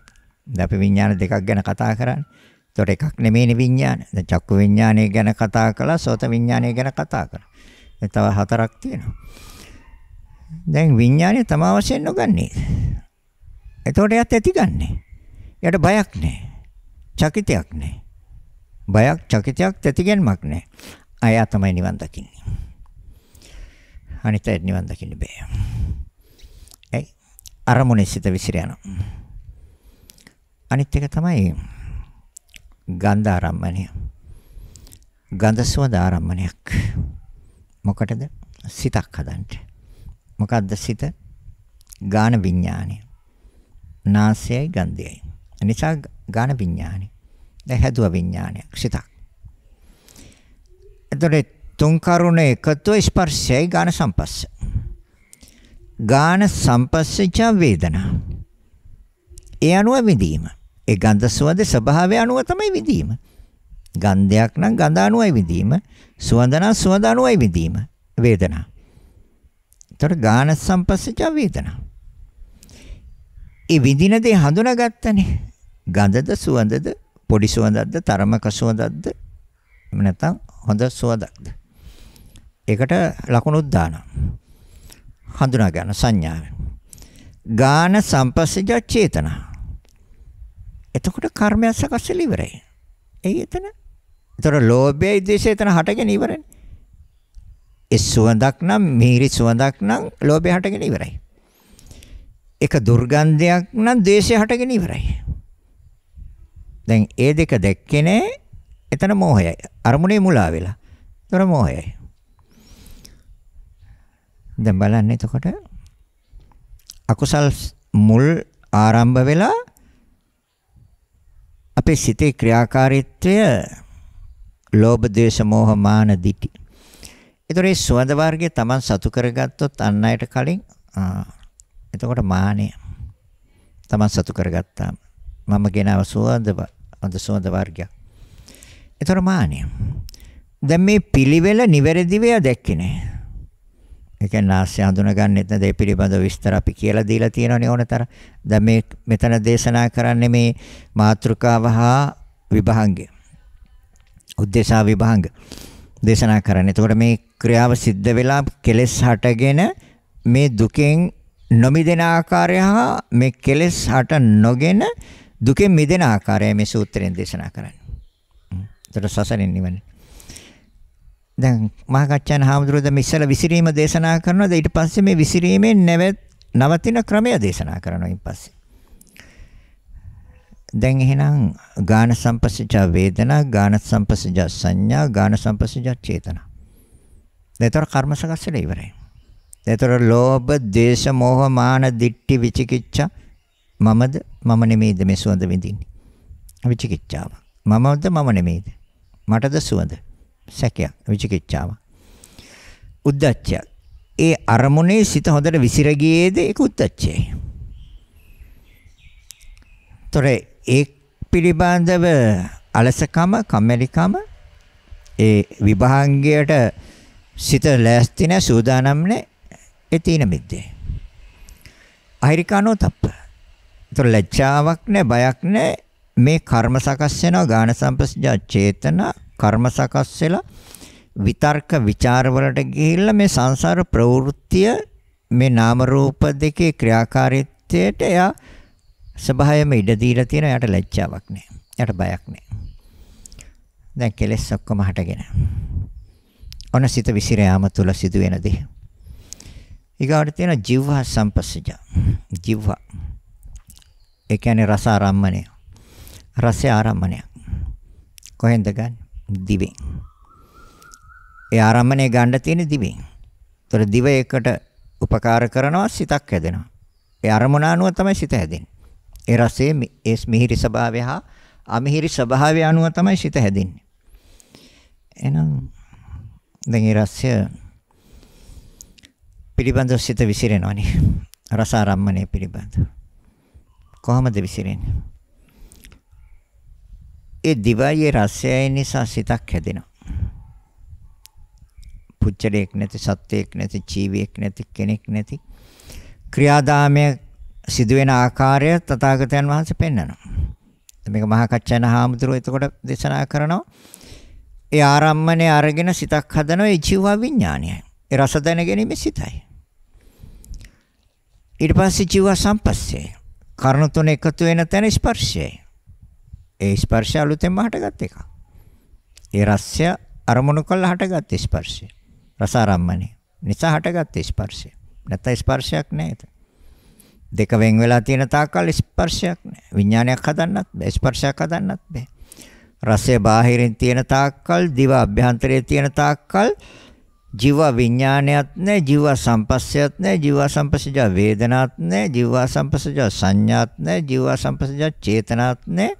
දැන් අපි විඥාන දෙකක් ගැන කතා කරන්නේ. ඒතකොට එකක් නෙමෙයිනේ විඥාන. දැන් චක්කු විඥානය ගැන කතා කළා, සෝත විඥානය ගැන කතා කළා. තව හතරක් තියෙනවා. දැන් විඥානය තමා වශයෙන් නොගන්නේ. එතකොට එයත් ඇතිගන්නේ. එයාට බයක් නැහැ. චකිතයක් නැහැ. බයක් චකිතයක් ඇතිගැන්මක් නැහැ. අයා තමයි නිවන් දකින්නේ. අනිතය නිවන් දකින්න බෑ. ඒ අරමුණේ සිට විසිර යනවා. අනිත් එක තමයි ගන්ධ ආරම්මණය. ගන්ධ සුවඳ ආරම්මණයක්. මොකටද? සිතක් හදන්න. මොකද්ද සිත? ගාන විඥානය. නාසයයි ගන්ධයයි. එනිසා ගාන විඥානය. දැන් හැදුවා විඥානයක් සිතක්. එතකොට තුන් කරුණ එකතු ස්පර්ශයයි ගාන සම්පස්ස. ගාන සම්පස්සච වේදනා. ඒ අනුව විඳීම. ඒ ගන්ධ සුවඳ ස්වභාවය අනුව තමයි විඳීම. ගන්ධයක් නම් ගඳ අනුවයි විඳීම. සුවඳ නම් සුවඳ අනුවයි විඳීම. වේදනා. ඒතර ගාන සම්පස්සජ වේදනා. ඒ විඳින දේ හඳුනාගත්තනේ. ගඳද සුවඳද පොඩි සුවඳක්ද තරමක සුවඳක්ද එහෙම නැත්නම් හොඳ සුවඳක්ද ඒකට ලකුණුත් දානවා හඳුනා ගන්න සංඥාවෙන් ගාන සම්පස්සජ චේතන එතකොට කර්මය සකස් ඉවරයි ඒ එතන ඒතර ලෝභයයි ද්වේෂය එතන හටගෙන ඉවරනේ ඒ සුවඳක් නම් මිහිරි සුවඳක් නම් ලෝභය හටගෙන ඉවරයි. ඒක දුර්ගන්ධයක් නම් ද්වේෂය හටගෙන ඉවරයි. දැන් ඒ දෙක දැක්කේ නෑ එතන මෝහයයි. අරමුණේ මුලා වෙලා. එතන මෝහයයි. දැන් බලන්න එතකොට අකුසල් මුල් ආරම්භ වෙලා අපේ සිතේ ක්‍රියාකාරීත්වය ලෝභ ද්වේෂ මෝහ මාන දිටි ඒතොර ඒ සුවඳ වර්ගය Taman සතු කරගත්තොත් අන් අයට කලින් එතකොට මානෙ Taman සතු කරගත්තා. මම ගෙනව සුවඳ අද සුවඳ වර්ගයක්. ඒතොර මානෙ. දැන් මේ පිළිවෙල නිවැරදිව දැක්කේ නෑ. ඒ කියන්නේ ආශ්‍රය හඳුනගන්නෙත් නැද ඒ පිළිබඳව විස්තර අපි කියලා දීලා තියෙනවනේ ඕනතර. දැන් මේ මෙතන දේශනා කරන්නේ මේ මාත්‍රිකාව හා විභාංගය. උද්දේශා විභාංග දේශනා කරන්නේ. එතකොට මේ ක්‍රියාව සිද්ධ වෙලා කෙලෙස් හටගෙන මේ දුකෙන් නොමිදෙන ආකාරය හා මේ කෙලෙස් හට නොගෙන දුකෙන් මිදෙන ආකාරය මේ සූත්‍රයෙන් දේශනා කරන්නේ. ඒතර සසරෙන් නිවන. දැන් මහකච්චන් හාමුදුරුවෝ දැන් ඉස්සල විසිරීම දේශනා කරනවා. ඊට පස්සේ මේ විසිරීමේ නැවත නවතින ක්‍රමය දේශනා කරනවා ඊට පස්සේ. දැන් එහෙනම් ගාන සම්පස්සජ වේදනා, ගාන සම්පස්සජ සංඥා, ගාන සම්පස්සජ චේතනා. එතකොට කර්ම සකස් වෙලා ඉවරයි. එතකොට ලෝභ, ද්වේෂ, මෝහ, මාන, දික්ටි, විචිකිච්ඡා මමද මම නෙමෙයිද මේ සුවඳ විඳින්නේ? විචිකිච්ඡාව. මමද මම නෙමෙයිද? මටද සුවඳ. සැකයක් විචිකිච්ඡාව. උද්දච්චය. ඒ අරමුණේ සිත හොඳට විසිර ගියේද ඒක උද්දච්චයයි. තොරේ ඒ පිළිබඳව අලසකම, කම්මැලිකම ඒ විභාංගයට සිත ලෑස්ති නැහැ සූදානම් නැහැ ඒ තීන මිද්දේ. අහිරිකානෝ තප්ප. ඒතර ලැජ්ජාවක් නැහැ බයක් නැහැ මේ කර්ම සකස් වෙනවා ගාන සම්ප්‍රසජා චේතන කර්ම සකස් වෙලා විතර්ක ਵਿਚාර වලට ගිහිල්ලා මේ සංසාර ප්‍රවෘත්තිය මේ නාම රූප දෙකේ ක්‍රියාකාරීත්වයට එයා ස්වභාවයෙන්ම ඉඩ දීලා තියෙන එයාට ලැජ්ජාවක් නැහැ. එයාට බයක් නැහැ. දැන් කෙලෙස් ඔක්කොම හටගෙන. ඔන්න සිත විසිර යාම තුල සිදුවෙන දේ. ඊගාට තියෙන જીවහ සම්පස්සජ. જીවහ. ඒ කියන්නේ රස ආරම්මණය. රසය ආරම්මණය. කොහෙන්ද ගන්න? දිවෙන්. ඒ ආරම්මණය ගන්න තියෙන දිවෙන්. ඒතර දිව එකට උපකාර කරනවා සිතක් හැදෙනවා. ඒ අරමුණ අනුව තමයි සිත හැදෙන්නේ. ඒ රසයේ ඒ මිහිරි ස්වභාවය හා අමිහිරි ස්වභාවය අනුව තමයි සිත හැදෙන්නේ. එහෙනම් දැන් ඒ රසය පිළිබඳව සිත විසිරෙනවනේ. රස ආරම්මණය පිළිබඳ. කොහොමද විසිරෙන්නේ? ඒ දිවයේ රසය නිසා සිතක් හැදෙනවා. පුච්චලයක් නැති සත්වයක් නැති ජීවියෙක් නැති කෙනෙක් නැති ක්‍රියාදාමයේ සිදුවෙන ආකාරය තථාගතයන් වහන්සේ පෙන්වනවා. මේක මහා කච්චයන හාමුදුරුවෝ එතකොට දේශනා කරනවා. ඒ ආරම්මණය අරගෙන සිතක් හදන ඒ ජීව විඥානයයි. ඒ රස දැනගැනීමේ සිතයි. ඊට පස්සේ ජීව සම්පස්සේ කර්ණ තුන එකතු වෙන තැන ස්පර්ශයයි. ඒ ස්පර්ශය අලුතෙන්ම හටගත් එකක්. ඒ රසය අරමුණු කළ හටගත් ස්පර්ශය. රස ආරම්මණය. නිසා හටගත් ස්පර්ශය. නැත්නම් ස්පර්ශයක් නෑ ඒක. දෙක වෙන් වෙලා තියෙන තාක්කල් ස්පර්ශයක් නෑ. විඥානයක් හදන්නත් බෑ. ස්පර්ශයක් හදන්නත් බෑ. රසය බාහිරින් තියෙන තාක්කල් දිව අභ්‍යන්තරයේ තියෙන තාක්කල් ජීව විඥානයත් නැහැ ජීව සංපස්සයත් නැහැ ජීව සංපස්සජ වේදනාත් නැහැ ජීව සංපස්සජ සංඥාත් නැහැ ජීව සංපස්සජ චේතනාත් නැහැ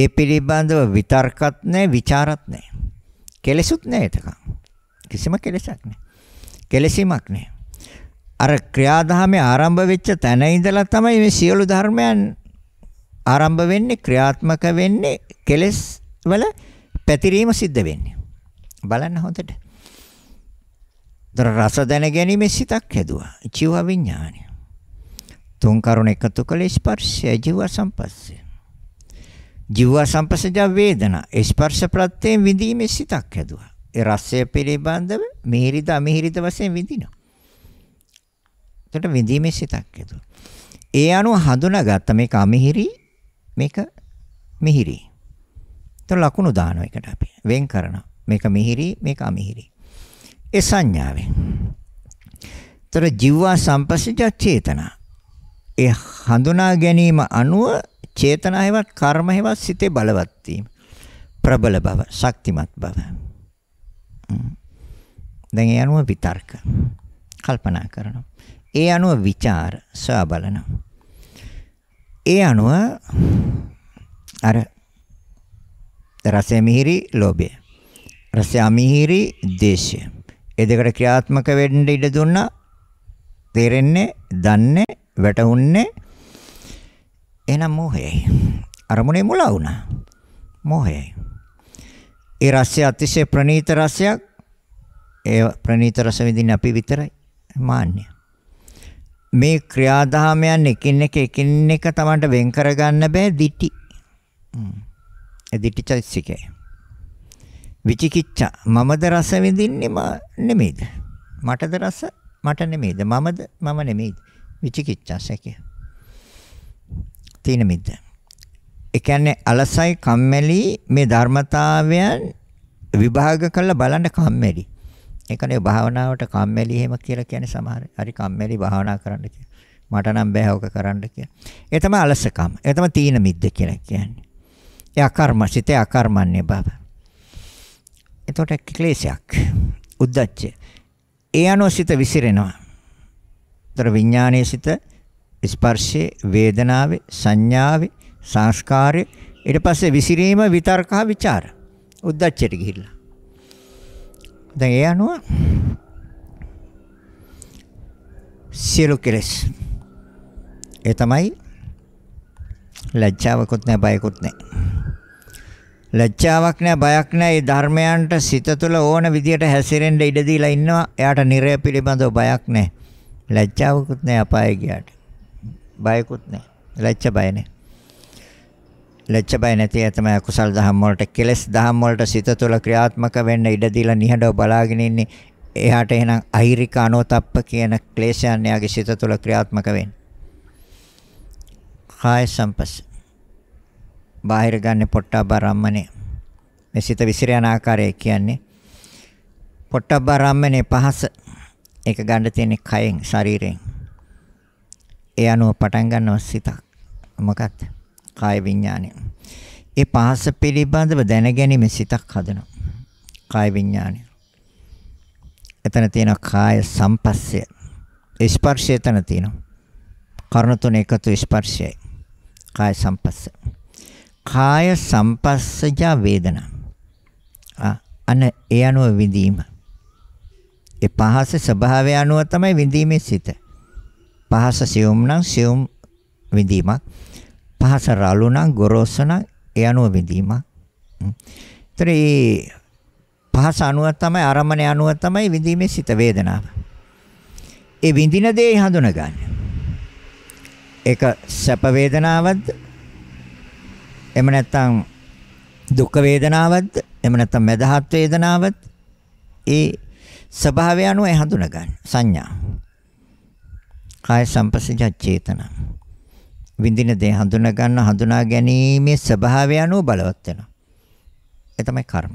ඒ පිළිබඳව විතර්කත් නැහැ ਵਿਚාරත් නැහැ කෙලෙසුත් නැහැ එතක කිසිම කෙලෙසක් නැහැ කෙලෙසීමක් නැහැ අර ක්‍රියාදාමයේ ආරම්භ වෙච්ච තැන ඉඳලා තමයි මේ සියලු ධර්මයන් ආරම්භ වෙන්නේ ක්‍රියාත්මක වෙන්නේ කෙලස් වල පැතිරීම සිද්ධ වෙන්නේ. බලන්න හොඳට. දර රස දැන ගැනීමේ සිතක් හැදුවා. ජීව විඥානය. තුන් කරුණ එකතු කළ ස්පර්ශය ජීව සම්පස්සය. ජීව සම්පස්සජ වේදනා ස්පර්ශ ප්‍රත්‍යයෙන් විඳීමේ සිතක් හැදුවා. ඒ රසය පිළිබඳව මිහිරිත අමිහිරිත වශයෙන් විඳිනවා. එතකොට විඳීමේ සිතක් ඇතුව. ඒ අනුව හඳුනාගත්ත මේක අමිහිරි මේක මිහිරි. ඒතර ලකුණු දාන එකට අපි වෙන් කරනවා. මේක මිහිරි, මේක අමිහිරි. ඒ සංඥාවෙන්. ඒතර ජීවා සම්පස්සජ චේතනා. ඒ හඳුනා ගැනීම අනුව චේතනා හේවත් කර්ම හේවත් සිතේ බලවත් වීම. ප්‍රබල බව, ශක්තිමත් බව. දැන් ඒ අනුව විතර්ක කල්පනා කරනවා. ඒ අනුව ਵਿਚාර සොයා බලනවා. ඒ අනුව අර රසය මිහිරි ලෝභය. රසය අමිහිරි දේශය. ඒ දෙකට ක්‍රියාත්මක වෙන්න ඉඩ දුන්නා තේරෙන්නේ, දන්නේ, වැටහුන්නේ එහෙනම් මෝහයයි. අරමුණේ මුලා වුණා. මෝහයයි. ඒ රසය අතිශය ප්‍රනීත රසයක්. ඒ ප්‍රනීත රස විඳින්නේ අපි විතරයි. මාන්නේ. මේ ක්‍රියාදාමයන් එකින් එක එකින් එක Tamanට වෙන් කරගන්න බෑ දිටි. ඒ දිටි චෛසිකේ. විචිකිච්ඡා මමද රස විඳින්නේ මා නෙමෙයිද? මටද රස මට නෙමෙයිද? මමද මම නෙමෙයිද? විචිකිච්ඡා සැකේ. තීන මිද්ද. ඒ කියන්නේ අලසයි කම්මැලි මේ ධර්මතාවයන් විභාග කරලා බලන්න කම්මැලි. ඒකනේ භාවනාවට කම්මැලි එහෙම කියලා කියන්නේ සමහර. හරි කම්මැලි භාවනා කරන්න කියලා. මට නම් බෑ ඕක කරන්න කියලා. ඒ තමයි අලසකම. ඒ තමයි තීන මිද්ද කියලා කියන්නේ. ඒ අකර්මසිතේ අකර්මන්නේ බව. එතකොට ක්ලේශයක්. උද්දච්චය. ඒ අනුව සිත විසිරෙනවා. ඒතර විඥානයේ සිත ස්පර්ශයේ වේදනාවේ සංඥාවේ සංස්කාරයේ ඊට පස්සේ විසිරීම විතර්කහ ਵਿਚාර. උද්දච්චයට ගිහිල්ලා. දැන් ඒ අනුව සියලු කෙලෙස් ඒ තමයි ලැජ්ජාවකුත් නැහැ බයකුත් නැහැ ලැජ්ජාවක් නැහැ බයක් නැහැ මේ ධර්මයන්ට සිත තුළ ඕන විදියට හැසිරෙන්න ඉඩ දීලා ඉන්නවා එයාට නිරය පිළිබඳව බයක් නැහැ ලැජ්ජාවකුත් නැහැ අපාය ගියාට බයකුත් නැහැ ලැජ්ජ බය නැහැ ලැජ්ජ බය නැති අය තමයි කුසල් දහම් වලට කෙලස් දහම් වලට සිත තුළ ක්‍රියාත්මක වෙන්න ඉඩ දීලා නිහඬව බලාගෙන ඉන්නේ එයාට එහෙනම් අහිරික අනෝතප්ප කියන ක්ලේශයන් එයාගේ සිත තුළ ක්‍රියාත්මක වෙන්නේ. කාය සම්පස්ස. බාහිර ගන්න පොට්ටබ්බරම්මනේ. මේ සිත විසිර යන ආකාරය කියන්නේ පොට්ටබ්බරම්මනේ පහස. ඒක ගන්න තියෙන්නේ කයෙන්, ශරීරයෙන්. ඒ අනුව පටන් ගන්නවා සිතක්. මොකක්ද? කාය විඥානය. ඒ පහස පිළිබඳව දැනගැනීමේ සිතක් හදනවා. කාය විඥානය. එතන තියෙන කාය සම්පස්සය. ස්පර්ශය එතන තියෙනවා. කර්ණ තුන එකතු ස්පර්ශයයි. කාය සම්පස්සය. කාය සම්පස්සජ වේදනා. අන ඒ අනුව විඳීම. ඒ පහස ස්වභාවය අනුව තමයි විඳීමේ සිත. පහස සියුම් නම් සියුම් විඳීමක්. පහස රළු නම් ගොරෝසු නම් ඒ අනුව විඳීමක්. ඒතර ඒ පහස අනුව තමයි අරමණ අනුව තමයි විඳීමේ සිත වේදනාව. ඒ විඳින දේ හඳුන ගන්න. ඒක සැප වේදනාවක්ද? එහෙම නැත්නම් දුක් වේදනාවක්ද? එහෙම නැත්නම් මදහත් වේදනාවක්ද? ඒ ස්වභාවය අනුව හඳුන ගන්න සංඥා. කාය සම්පසජ චේතනා විඳින දේ හඳුනා ගන්න හඳුනා ගැනීමේ ස්වභාවය අනුව බලවත් වෙනවා. ඒ තමයි කර්ම.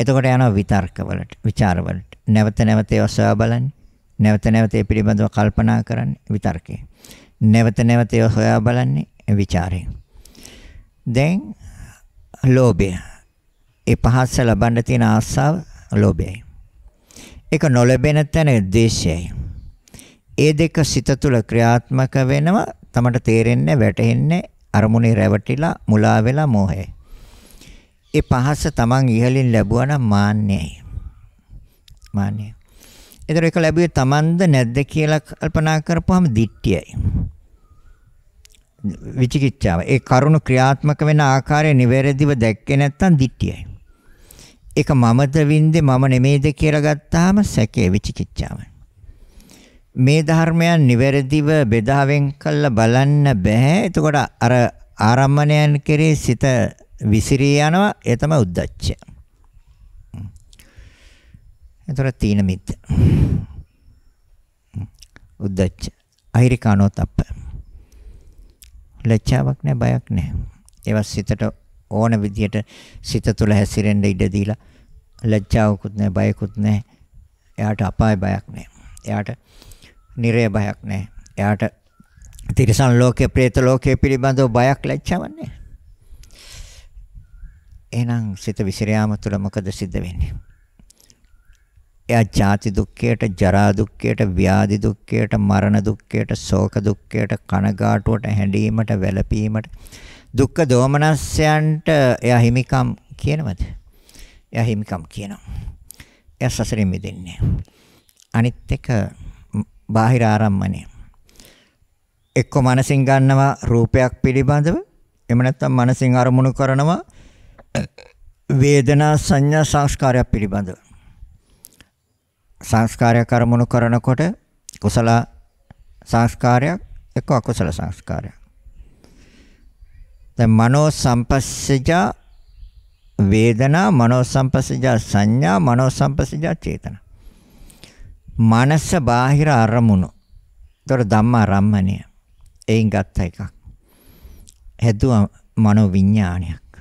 එතකොට යනවා විතර්කවලට, ਵਿਚාරවලට. නැවත නැවත ඒවා සොයා බලන්නේ. නැවත නැවත ඒ පිළිබඳව කල්පනා කරන්නේ විතර්කේ. නැවත නැවත ඒවා සොයා බලන්නේ ਵਿਚාරේ. දැන් ලෝභය. ඒ පහස ලබන්න තියෙන ආසාව ලෝභයයි. ඒක නොලැබෙන තැන ද්වේෂයයි. ඒ දෙක සිත තුළ ක්‍රියාත්මක වෙනවා තමට තේරෙන්නේ වැටෙන්නේ අරමුණේ රැවටිලා මුලා වෙලා මෝහයයි. ඒ පහස තමන් ඉහලින් ලැබුවා නම් මාන්නයයි. මාන්නය. ඒතර ඒක ලැබුවේ තමන්ද නැද්ද කියලා කල්පනා කරපුවාම දිට්ඨියයි. විචිකිච්ඡාව. ඒ කරුණ ක්‍රියාත්මක වෙන ආකාරය නිවැරදිව දැක්කේ නැත්නම් දිට්ඨියයි. ඒක මමද වින්දේ මම නෙමෙයිද කියලා ගත්තාම සැකේ විචිකිච්ඡාවයි. මේ ධර්මයන් නිවැරදිව බෙදාවෙන් කළ බලන්න බෑ. එතකොට අර ආරම්මණයන් කෙරේ සිත විසිරී යනවා. ඒ තමයි උද්දච්චය. එතකොට තීන මිද්ද. උද්දච්ච. අහිරිකානෝ තප්ප. ලැජ්ජාවක් නැහැ, බයක් නැහැ. ඒවා සිතට ඕන විදියට සිත තුළ හැසිරෙන්න ඉඩ දීලා ලැජ්ජාවකුත් නැහැ, බයකුත් නැහැ. එයාට අපාය බයක් නැහැ. එයාට නිරය බයක් නැහැ. එයාට තිරිසන් ලෝකේ, പ്രേත ලෝකේ පිළිබඳව බයක් ලැජ්ජාවක් නැහැ. එහෙනම් සිත විසිර යාම තුළ මොකද සිද්ධ වෙන්නේ? එයා ජාති දුක්ඛයට, ජරා දුක්ඛයට, ව්‍යාධි දුක්ඛයට, මරණ දුක්ඛයට, ශෝක දුක්ඛයට, කනගාටුවට, හැඬීමට, වැළපීමට, දුක්ඛ දෝමනස්යන්ට එයා හිමිකම් කියනවද? එයා හිමිකම් කියනවා. එයා සසරින් මිදෙන්නේ. අනිත් එක බාහිර ආරම්මණය. එක්ක මනසින් ගන්නවා රූපයක් පිළිබඳව එහෙම නැත්නම් මනසින් අරමුණු කරනවා වේදනා සංඥා සංස්කාරයක් පිළිබඳව. සංස්කාරයක් අරමුණු කරනකොට කුසල සංස්කාරයක් එක්ක අකුසල සංස්කාරයක්. දැන් මනෝ සංපස්සජා වේදනා මනෝ සංපස්සජා සංඥා මනෝ සංපස්සජා චේතනා මනස බාහිර අරමුණු. ඒතොර ධම්මා රම්මණය. එයින් ගත්ත එකක්. හැදුවා මනෝ විඥානයක්.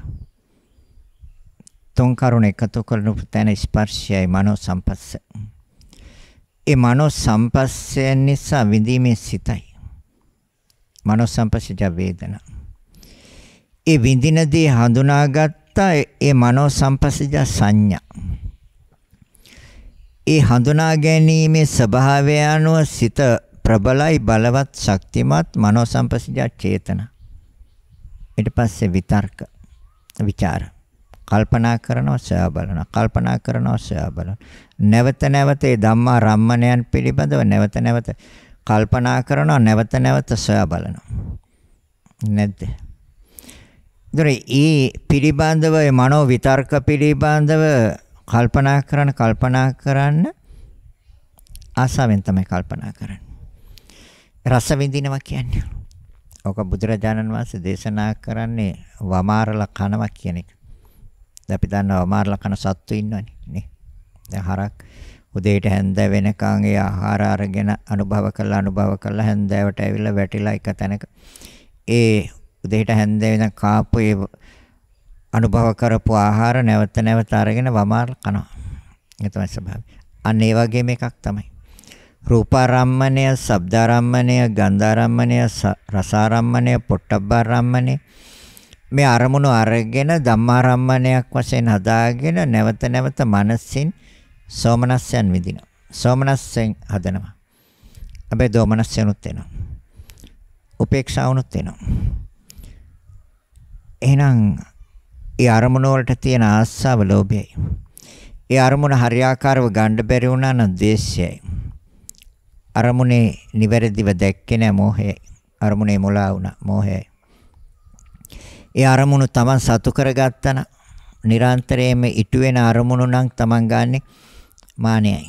තොන් කරුණ එකතු කරන තැන ස්පර්ශයයි මනෝ සම්පස්ස. ඒ මනෝ සම්පස්සය නිසා විඳීමේ සිතයි. මනෝ සම්පස්සජ වේදනා. ඒ විඳිනදී හඳුනාගත්තා ඒ මනෝ සම්පස්සජ සංඥා. ඒ හඳුනා ගැනීමේ ස්වභාවය අනුව සිත ප්‍රබලයි බලවත් ශක්තිමත් මනෝ සංපසිජා චේතන. ඊට පස්සේ විතර්ක විචාර කල්පනා කරනවා සෑ බලනවා කල්පනා කරනවා සෑ බලනවා නැවත නැවත ඒ ධම්මා රම්මණයන් පිළිබඳව නැවත නැවත කල්පනා කරනවා නැවත නැවත සෑ බලනවා නැද්ද ඒතර ඒ පිළිබඳව මනෝ විතර්ක පිළිබඳව කල්පනා කරන කල්පනා කරන්න ආසාවෙන් තමයි කල්පනා කරන්නේ. රස විඳිනවා කියන්නේ. ඔක බුදුරජාණන් වහන්සේ දේශනා කරන්නේ වමාරලා කනවා කියන එක. දැන් අපි දන්නවා වමාරලා කන සත්තු ඉන්නවනේ නේ. දැන් හරක් උදේට හැන්ද වෙනකන් ඒ ආහාර අරගෙන අනුභව කරලා අනුභව කරලා හැන්දෑවට ඇවිල්ලා වැටිලා එක තැනක ඒ උදේට හැන්ද වෙන කාපු ඒ අනුභව කරපු ආහාර නැවත නැවත අරගෙන වමාර කනවා. ඒක තමයි ස්වභාවය. අන්න ඒ වගේම එකක් තමයි. රූපාරම්මණය, ශබ්දාරම්මණය, ගන්ධාරම්මණය, රසාරම්මණය, පොට්ටබ්බාරම්මණය මේ අරමුණු අරගෙන ධම්මාරම්මණයක් වශයෙන් හදාගෙන නැවත නැවත මනසින් සෝමනස්යන් විඳිනවා. සෝමනස්යෙන් හදනවා. හැබැයි දෝමනස්යනුත් එනවා. උපේක්ෂාවනුත් එනවා. එහෙනම් ඒ අරමුණ වලට තියෙන ආස්ාව ලෝභයයි. ඒ අරමුණ හරියාකාරව ගන්න බැරි වුණා නම් ද්වේෂයයි. අරමුණේ නිවැරදිව දැක්කේ නැ මොහයයි. අරමුණේ මුලා වුණා මොහයයි. ඒ අරමුණු Taman සතු කරගත්තා නිරන්තරයෙන්ම ඉටු වෙන අරමුණු නම් Taman ගන්නෙ මානෙයි.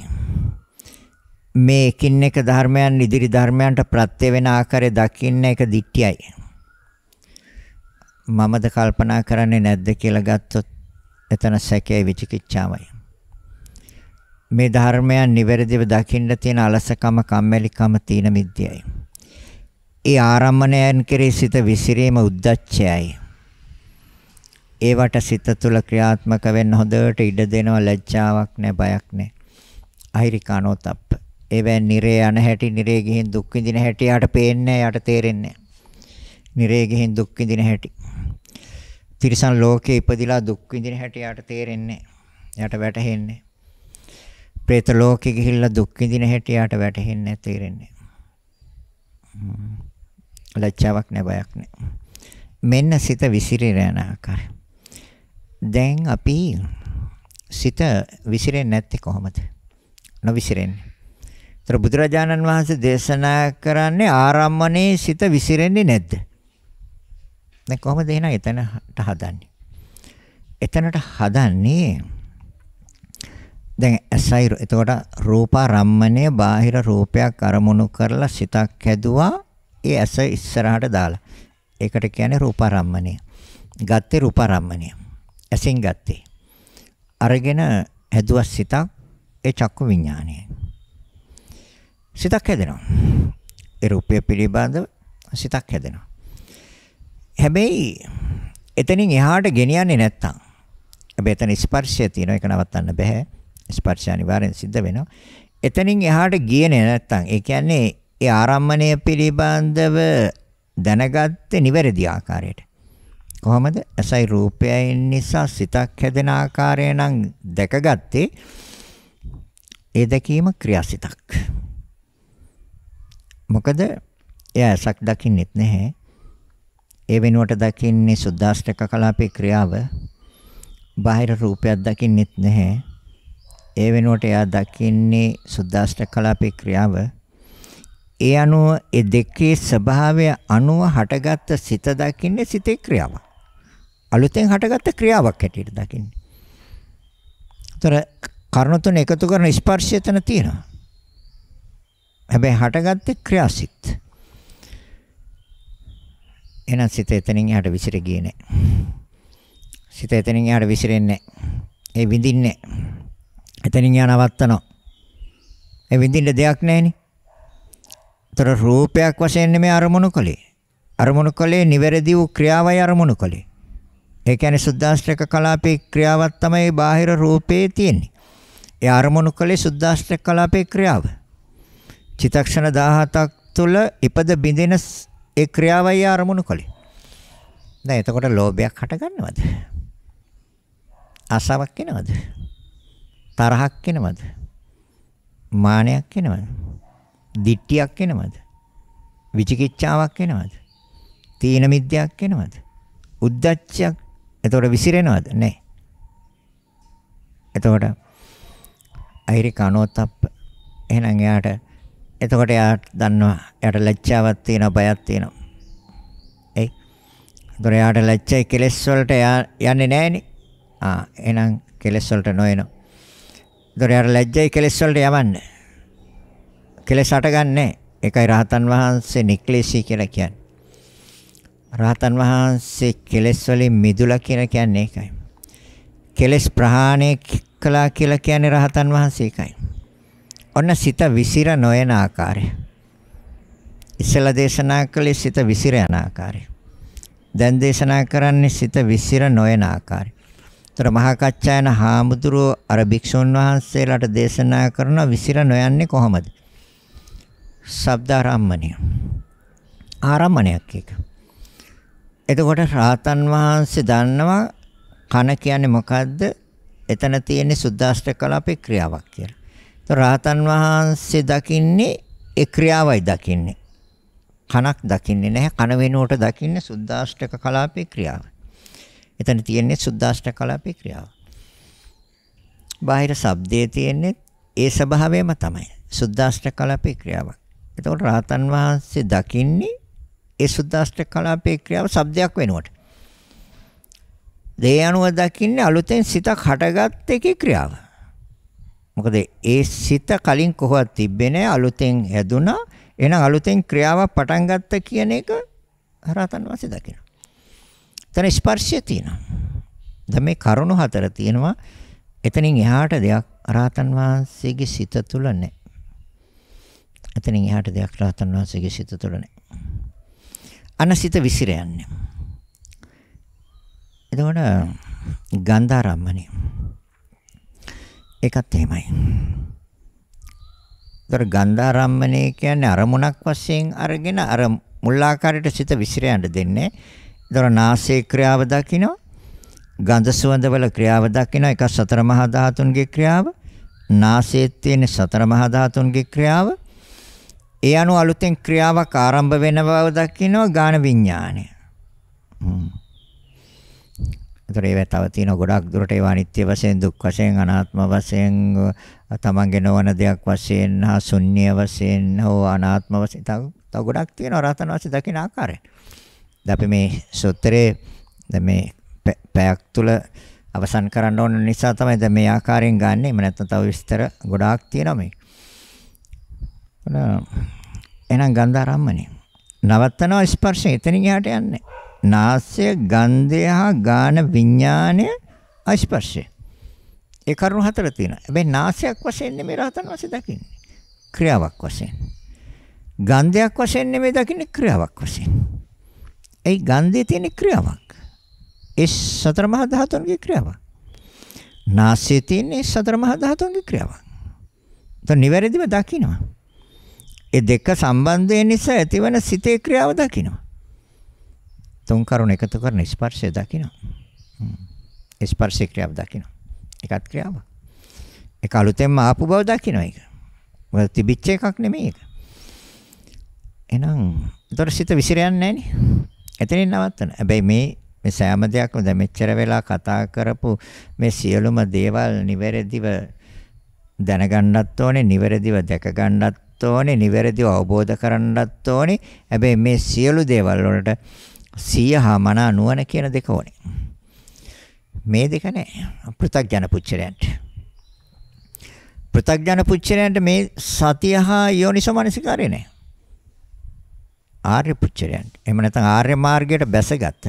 මේ එකින් එක ධර්මයන් ඉදිරි ධර්මයන්ට ප්‍රත්‍ය වෙන ආකාරය දකින්න එක දික්තියයි. මමද කල්පනා කරන්නේ නැද්ද කියලා ගත්තොත් එතන සැකයේ විචිකිච්ඡාවයි. මේ ධර්මයන් නිවැරදිව දකින්න තියෙන අලසකම කම්මැලිකම තීන මිද්‍යයි. ඒ ආරම්මණයන් කෙරෙහි සිත විසිරීම උද්දච්චයයි. ඒවට සිත තුළ ක්‍රියාත්මක වෙන්න හොඳට ඉඩ දෙනවා ලැජ්ජාවක් නැහැ බයක් නැහැ. අහිරිකානෝතප්ප. ඒවෙන් නිරේ යන හැටි නිරේ ගිහින් දුක් විඳින හැටි යාට පේන්නේ යාට තේරෙන්නේ නැහැ. නිරේ ගිහින් දුක් විඳින හැටි. තිරිසන් ලෝකේ ඉපදිලා දුක් විඳින හැටි යාට තේරෙන්නේ. යාට වැටහෙන්නේ. പ്രേත ලෝකේ ගිහිල්ලා දුක් විඳින හැටි යාට වැටහෙන්නේ තේරෙන්නේ. ලැජ්ජාවක් නෑ බයක් නෑ. මෙන්න සිත විසිරෙන ආකාරය. දැන් අපි සිත විසිරෙන්නේ නැත්තේ කොහොමද? නොවිසිරෙන්නේ. ඒතර බුදුරජාණන් වහන්සේ දේශනා කරන්නේ ආරම්මණේ සිත විසිරෙන්නේ නැද්ද? දැන් කොහොමද එහෙනම් එතනට හදන්නේ? එතනට හදන්නේ දැන් ඇසයි එතකොට රූපාරම්මණය බාහිර රූපයක් අරමුණු කරලා සිතක් හැදුවා ඒ ඇස ඉස්සරහට දාලා. ඒකට කියන්නේ රූපාරම්මණය. ගත්තේ රූපාරම්මණය. ඇසින් ගත්තේ. අරගෙන හැදුවා සිතක් ඒ චක්කු විඥානය. සිතක් හැදෙනවා. ඒ රූපය පිළිබඳව සිතක් හැදෙනවා. හැබැයි එතනින් එහාට ගෙනියන්නේ නැත්තම් හැබැයි එතන ස්පර්ශය තියෙනවා ඒක නවත්තන්න බෑ. ස්පර්ශය අනිවාර්යෙන් සිද්ධ වෙනවා. එතනින් එහාට ගියේ නැත්තම් ඒ කියන්නේ ඒ ආරම්මණය පිළිබඳව දැනගත්තේ නිවැරදි ආකාරයට. කොහොමද? ඇසයි රූපයයි නිසා සිතක් හැදෙන ආකාරය නම් දැකගත්තේ ඒ දැකීම ක්‍රියාසිතක්. මොකද එයා ඇසක් දකින්නෙත් නැහැ. ඒ වෙනුවට දකින්නේ සුද්දාස්ඨක කලාපේ ක්‍රියාව. බාහිර රූපයක් දකින්නෙත් නැහැ. ඒ වෙනුවට එයා දකින්නේ සුද්දාස්ඨක කලාපේ ක්‍රියාව. ඒ අනුව ඒ දෙකේ ස්වභාවය අනුව හටගත්ත සිත දකින්නේ සිතේ ක්‍රියාව. අලුතෙන් හටගත්ත ක්‍රියාවක් හැටියට දකින්නේ. ତොර කරුණු තුන එකතු කරන ස්පර්ශය තන තියෙනවා. හැබැයි හටගත්තේ ක්‍රියාසිත. එහෙනම් සිත එතනින් එහාට විසිර ගියේ නැහැ. සිත එතනින් එහාට විසිරෙන්නේ නැහැ. ඒ විඳින්නේ නැහැ. එතනින් එහා නවත්තනවා. ඒ විඳින්න දෙයක් නැහෙනේ. ତර රූපයක් වශයෙන් නෙමෙයි අරමුණු කලේ. අරමුණු කලේ නිවැරදි වූ ක්‍රියාවයි අරමුණු කලේ. ඒ කියන්නේ සුද්දාශ්‍රක කලාපේ ක්‍රියාවක් තමයි බාහිර රූපේ තියෙන්නේ. ඒ අරමුණු කලේ සුද්දාශ්‍රක කලාපේ ක්‍රියාව. චිතක්ෂණ 17ක් තුල ඉපද බිඳෙන ඒ ක්‍රියාවයි ආරමුණු කළේ. දැන් එතකොට ලෝභයක් හටගන්නවද? ආසාවක් එනවද? තරහක් එනවද? මානයක් එනවද? දිට්ඨියක් එනවද? විචිකිච්ඡාවක් එනවද? තීන මිද්‍යාවක් එනවද? උද්දච්චයක්. එතකොට විසිරෙනවද? නැහැ. එතකොට අයිරි කනෝතප්ප එහෙනම් එයාට එතකොට එයාට දන්නවා එයාට ලැජ්ජාවක් තියෙනවා බයක් තියෙනවා. එයි. එතකොට එයාට ලැජ්ජයි කෙලස් වලට එයා යන්නේ නැහනේ. ආ එහෙනම් කෙලස් වලට නොයනවා. එතකොට එයාට ලැජ්ජයි කෙලස් වලට යවන්නේ. කෙලස් හටගන්නේ. ඒකයි රහතන් වහන්සේ නික්ලේශී කියලා කියන්නේ. රහතන් වහන්සේ කෙලස් වලින් මිදුලා කියන කියන්නේ ඒකයි. කෙලස් ප්‍රහාණය කළා කියලා කියන්නේ රහතන් වහන්සේ ඒකයි. ඔන්න සිත විසිර නොයන ආකාරය. ඉස්සලා දේශනා කළේ සිත විසිර යන ආකාරය. දැන් දේශනා කරන්නේ සිත විසිර නොයන ආකාරය. ඒතර මහා කච්චායන හාමුදුරුව අර භික්ෂුන් වහන්සේලාට දේශනා කරන විසිර නොයන්නේ කොහොමද? ශබ්දාරම්මණය. ආරම්මණයක් එක. එතකොට රාතන් වහන්සේ දන්නවා කන කියන්නේ මොකද්ද? එතන තියෙන සුද්දාෂ්ට කලාපේ ක්‍රියාවක් කියලා. රාතන් වහන්සේ දකින්නේ ඒ ක්‍රියාවයි දකින්නේ. කනක් දකින්නේ නැහැ. කන වෙනුවට දකින්නේ සුද්දාෂ්ටක කලාපේ ක්‍රියාව. එතන තියෙන්නේ සුද්දාෂ්ටක කලාපේ ක්‍රියාව. බාහිර ශබ්දයේ තියෙන්නේ ඒ ස්වභාවයම තමයි. සුද්දාෂ්ටක කලාපේ ක්‍රියාවක්. එතකොට රාතන් වහන්සේ දකින්නේ ඒ සුද්දාෂ්ටක කලාපේ ක්‍රියාව ශබ්දයක් වෙනුවට. දේ අනුව දකින්නේ අලුතෙන් සිතක් හටගත් එකේ ක්‍රියාව. මොකද ඒ සිත කලින් කොහොමද තිබ්බේ නැහැ අලුතෙන් හැදුනා. එහෙනම් අලුතෙන් ක්‍රියාවක් පටන් ගත්ත කියන එක හරහතන් වාසේ දකිනවා. එතන ස්පර්ශය තියෙනවා. දැන් මේ කරුණු හතර තියෙනවා. එතනින් එහාට දෙයක් රහතන් වහන්සේගේ සිත තුල නැහැ. එතනින් එහාට දෙයක් රහතන් වහන්සේගේ සිත තුල නැහැ. අන සිත විසිර යන්නේ. එතකොට ගන්ධාරම්මනේ ඒකත් එහෙමයි. දර ගන්ධාරම්මනේ කියන්නේ අරමුණක් වශයෙන් අරගෙන අර මුල් ආකාරයට සිත විසිර යන්න දෙන්නේ. දර නාසයේ ක්‍රියාව දකිනවා. ගන්ධ සුවඳවල ක්‍රියාව දකිනවා. එක සතර මහා ධාතුන්ගේ ක්‍රියාව. නාසයේ තියෙන සතර මහා ධාතුන්ගේ ක්‍රියාව. ඒ අනුව අලුතෙන් ක්‍රියාවක් ආරම්භ වෙන බව දකිනවා ගාන විඥානය. හ්ම්. ඒතර ඒව තව තියෙන ගොඩක් දුරට ඒවා අනිත්‍ය වශයෙන් දුක් වශයෙන් අනාත්ම වශයෙන් තමන්ගේ නොවන දෙයක් වශයෙන් හා ශුන්‍ය වශයෙන් හෝ අනාත්ම වශයෙන් තව තව ගොඩක් තියෙනවා රහතන් වහන්සේ දකින ආකාරය. දැන් අපි මේ සූත්‍රයේ දැන් මේ පැයක් තුල අවසන් කරන්න ඕන නිසා තමයි දැන් මේ ආකාරයෙන් ගන්න. එහෙම නැත්නම් තව විස්තර ගොඩාක් තියෙනවා මේ. එහෙනම් ගන්ධාරම්මනේ. නවත්තනවා ස්පර්ශය එතනින් එහාට යන්නේ නැහැ. නාසය, ගන්ධය හා ගාන විඥානය ස්පර්ශය. ඒ කරුණු හතර තියෙනවා. හැබැයි නාසයක් වශයෙන් නෙමෙයි රහතන් වහන්සේ දකින්නේ. ක්‍රියාවක් වශයෙන්. ගන්ධයක් වශයෙන් නෙමෙයි දකින්නේ ක්‍රියාවක් වශයෙන්. ඒ ගන්ධයේ තියෙන ක්‍රියාවක්. ඒ සතර මහා ධාතුන්ගේ ක්‍රියාවක්. නාසයේ තියෙන සතර මහා ධාතුන්ගේ ක්‍රියාවක්. તો නිවැරදිව දකින්නවා. ඒ දෙක සම්බන්ධය නිසා ඇතිවන සිතේ ක්‍රියාව දකින්නවා. තුන් කරුණ එකතු කරන ස්පර්ශය දකිනවා. ස්පර්ශ ක්‍රියාව දකිනවා. එකත් ක්‍රියාවක්. ඒක අලුතෙන්ම ආපු බව දකින්න ඒක. මොකද තිබිච්ච එකක් නෙමෙයි ඒක. එහෙනම් ඒතර සිත විසිර යන්නේ නැහනේ. එතනින් නවත්තන. හැබැයි මේ මේ සෑම දෙයක්ම දැන් මෙච්චර වෙලා කතා කරපු මේ සියලුම දේවල් නිවැරදිව දැනගන්නත් ඕනේ, නිවැරදිව දැකගන්නත් ඕනේ, නිවැරදිව අවබෝධ කරගන්නත් ඕනේ. හැබැයි මේ සියලු දේවල් වලට සිය හා මනා නුවණ කියන දෙක ඕනේ. මේ දෙක නැහැ. පෘථග්ජන පුච්චරයන්ට. පෘථග්ජන පුච්චරයන්ට මේ සතිය හා යෝනිසෝමනසිකාරය නැහැ. ආර්ය පුච්චරයන්ට. එහෙම නැත්නම් ආර්ය මාර්ගයට බැසගත්ත.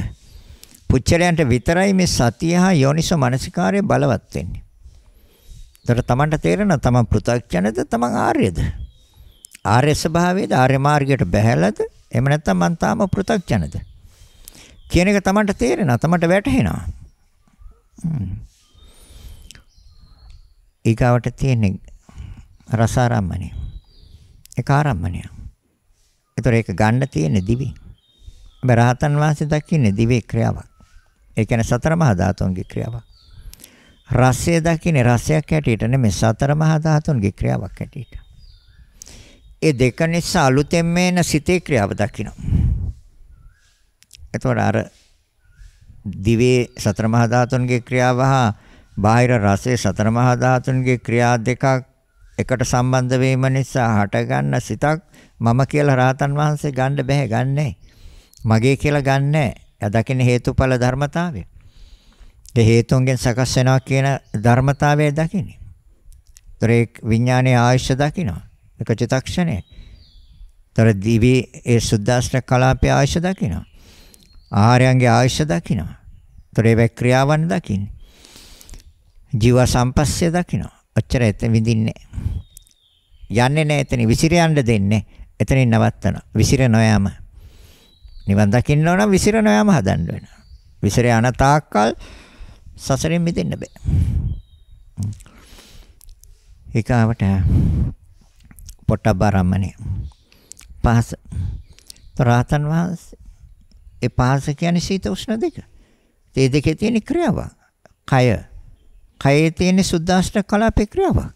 පුච්චරයන්ට විතරයි මේ සතිය හා යෝනිසෝ මනසිකාරය බලවත් වෙන්නේ. ඒතර තමන්ට තේරෙන තමන් පෘථග්ජනද තමන් ආර්යද? ආර්ය ස්වභාවයේද ආර්ය මාර්ගයට බැහැලාද? එහෙම නැත්නම් මං තාම පෘථග්ජනද? කියන එක Tamanට තේරෙනවා. Tamanට වැටහෙනවා. ඊගාවට තියෙන්නේ රස ආරම්මණය. ඒක ආරම්මණය. ඒතර ඒක ගන්න තියෙන්නේ දිවි. හැබැයි රහතන් වහන්සේ දකින්නේ දිවේ ක්‍රියාවක්. ඒ කියන්නේ සතර මහා ධාතුන්ගේ ක්‍රියාවක්. රසය දකින්නේ රසයක් හැටියට නෙමෙයි සතර මහා ධාතුන්ගේ ක්‍රියාවක් හැටියට. ඒ දෙක නිසා අලුතෙන් මේන සිතේ ක්‍රියාව දකිනවා. එතකොට අර දිවේ සතර මහා ධාතුන්ගේ ක්‍රියාව හා බාහිර රසයේ සතර මහා ධාතුන්ගේ ක්‍රියා දෙකක් එකට සම්බන්ධ වීම නිසා හටගන්න සිතක් මම කියලා රහතන් වහන්සේ ගන්න බෑ ගන්නෑ. මගේ කියලා ගන්නෑ. දකින්න හේතුඵල ධර්මතාවය. ඒ හේතුන්ගෙන් සකස් වෙනවා කියන ධර්මතාවය දකින්නේ. ඒතරේ විඥානයේ ආයශ්‍ය දකින්නවා. ඒක චිතක්ෂණය. ඒතර දිවි ඒ සුද්දාස්න කලාපයේ ආයශ්‍ය දකින්නවා. ආහාරයන්ගේ ආයශ දකිනවා. ඒතර ඒවැ ක්‍රියාවන් දකින්නේ. ජීව සම්පස්සය දකිනවා. ඔච්චර එතන විඳින්නේ යන්නේ නැහැ එතන විසිර යන්න දෙන්නේ. එතනින් නවත්තනවා. විසිර නොයම. නිවන් දකින්න ඕන නම් විසිර නොයම හදන්න වෙනවා. විසිර යන තාක්කල් සසරෙන් මිදෙන්න බෑ. ඒකවට පොට්ටබරම්මනේ පහස. තරහතන් වහන්සේ ඒ පහස කියන්නේ සීත උෂ්ණ දෙක. ඒ දෙකේ තියෙන ක්‍රියාවක්. කය. කයේ තියෙන සුද්දාෂ්ට කලාපේ ක්‍රියාවක්.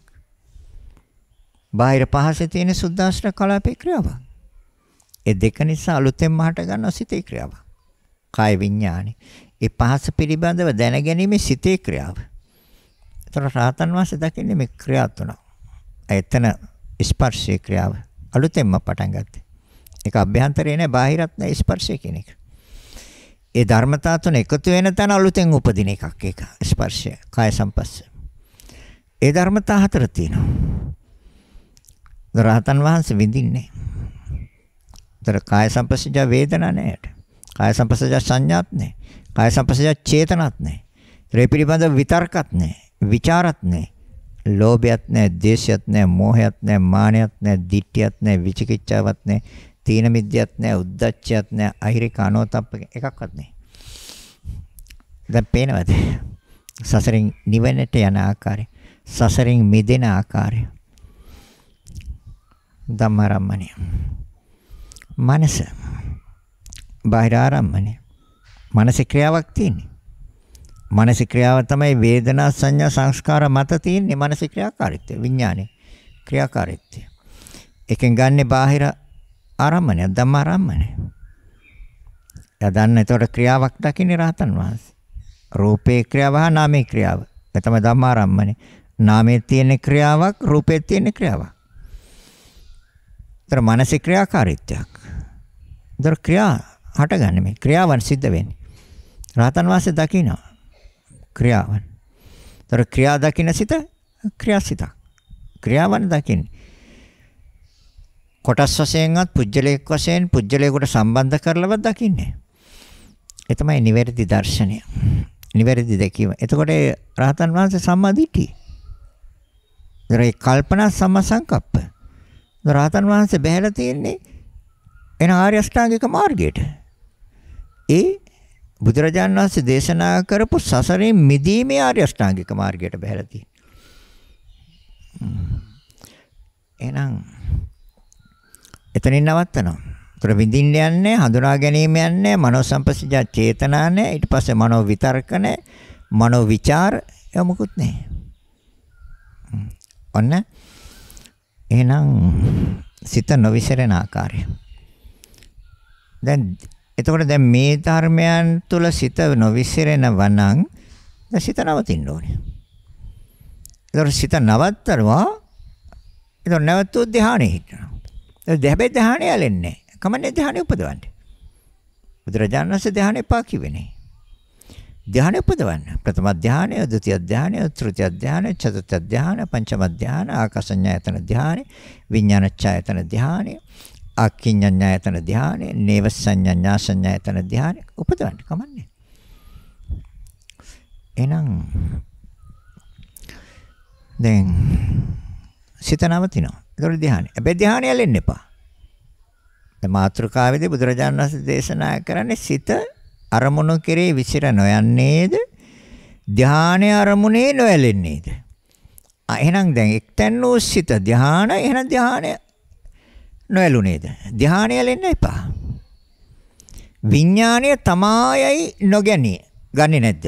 බාහිර පහසේ තියෙන සුද්දාෂ්ට කලාපේ ක්‍රියාවක්. ඒ දෙක නිසා අලුතෙන්ම හට ගන්න සිතේ ක්‍රියාවක්. කාය විඥානේ. ඒ පහස පිළිබඳව දැනගැනීමේ සිතේ ක්‍රියාව. ඒතර රාතන් වාසේ දකින්නේ මේ ක්‍රියා තුන. එතන ස්පර්ශයේ ක්‍රියාව අලුතෙන්ම පටන් ගත්තේ. ඒක අභ්‍යන්තරේ නෑ බාහිරත් නෑ ස්පර්ශය කියන එක. ඒ ධර්මතා තුන එකතු වෙන තැන අලුතෙන් උපදින එකක් ඒක ස්පර්ශය කාය සම්පස්ස. ඒ ධර්මතා හතර තියෙනවා. රහතන් වහන්සේ විඳින්නේ. තර කාය සම්පස්සජ වේදනා නෑට. කාය සම්පස්සජ සංඥාත් නෑ. කාය සම්පස්සජ චේතනත් නෑ. ඒ පිළිබඳ විතර්කත් නෑ. ਵਿਚාරත් නෑ. ලෝභයත් නෑ, දේශයත් නෑ, මෝහයත් නෑ, මානයත් නෑ, දිට්ඨියත් නෑ, විචිකිච්ඡාවත් නෑ, තීන මිද්‍යත් නැහැ, උද්දච්චයත් නැහැ, අහිරික අනෝතප්ප එකක්වත් නැහැ. දැන් පේනවද? සසරින් නිවනට යන ආකාරය, සසරින් මිදෙන ආකාරය. ධම්මාරම්මණය. මනස බාහිර ආරම්මණය. මානසික ක්‍රියාවක් තියෙන්නේ. මානසික ක්‍රියාව තමයි වේදනා සංඥා සංස්කාර මත තියෙන්නේ මානසික ක්‍රියාකාරීත්වය විඥානේ ක්‍රියාකාරීත්වය. එකෙන් ගන්නේ බාහිර ආරම්මණයක් ධම්ම ආරම්මණය. යදන්න ඒතොර ක්‍රියාවක් දකින්නේ රහතන් වහන්සේ. රූපේ ක්‍රියාව හා නාමේ ක්‍රියාව. ඒ තමයි ධම්ම ආරම්මණය. නාමයේ තියෙන ක්‍රියාවක් රූපේ තියෙන ක්‍රියාවක්. ඒතර මානසික ක්‍රියාකාරීත්වයක්. ඒතර ක්‍රියා හටගන්නේ මේ ක්‍රියාවන් සිද්ධ වෙන්නේ. රහතන් වහන්සේ දකිනවා ක්‍රියාවන්. ඒතර ක්‍රියා දකින්න සිත ක්‍රියාසිතක්. ක්‍රියාවන් දකින්නේ කොටස් වශයෙන්වත් පුජ්‍යලයක් වශයෙන් පුජ්‍යලයකට සම්බන්ධ කරලවත් දකින්නේ. ඒ තමයි නිවැරදි දර්ශනය. නිවැරදි දැකීම. එතකොට රහතන් වහන්සේ සම්මා දිට්ඨිය. ඒ කල්පනා සම්මා සංකප්ප. රහතන් වහන්සේ බැහැලා තියෙන්නේ එන ආර්ය අෂ්ටාංගික මාර්ගයට. ඒ බුදුරජාණන් වහන්සේ දේශනා කරපු සසරේ මිදීමේ ආර්ය අෂ්ටාංගික මාර්ගයට බැහැලා තියෙන්නේ. එහෙනම් එතනින් නවත්තනවා. ඒතර විඳින්න යන්නේ හඳුනා ගැනීම යන්නේ මනෝ සංපස්සජා චේතනා නැහැ. ඊට පස්සේ මනෝ විතර්ක නැහැ. මනෝ විචාර ඒව මොකුත් නැහැ. ඔන්න එහෙනම් සිත නොවිසරෙන ආකාරය. දැන් එතකොට දැන් මේ ධර්මයන් තුල සිත නොවිසිරෙනවා නම් දැන් සිත නවතින්න ඕනේ. ඒතකොට සිත නවත්තනවා. ඒතකොට නැවතුත් ධානයේ හිටිනවා. හැබැයි ධානය ඇලෙන්නේ නැහැ. කමන්නේ ධානය උපදවන්න. බුදුරජාණන් වහන්සේ ධානය එපා කිව්වේ නේ. ධානය උපදවන්න. ප්‍රථම ධානය, ဒုတိ ය ධානය, තෘතිය ධානය, චතුර්ථ ධාන, පංචම ධාන, ආකාසඤ්ඤායතන ධානය, විඥානච්ඡායතන ධානය, අකිඤ්ඤඤායතන ධානය, නේවසඤ්ඤාඤාසඤ්ඤායතන ධානය උපදවන්න. කමන්නේ. එහෙනම් දැන් සිත නවතිනවා. ඒතර ධ්‍යානෙ. හැබැයි ධ්‍යානෙ ඇලෙන්න එපා. දැන් මාත්‍රකාවේදී බුදුරජාණන් වහන්සේ දේශනා කරන්නේ සිත අරමුණු කෙරේ විසිර නොයන්නේද? ධ්‍යානෙ අරමුණේ නොඇලෙන්නේද? ආ එහෙනම් දැන් එක්තැන් වූ සිත ධ්‍යාන එහෙනම් ධ්‍යානය නොඇලුනේද? ධ්‍යානය ඇලෙන්න එපා. විඥාණය තමායයි නොගැනී ගන්නෙ නැද්ද?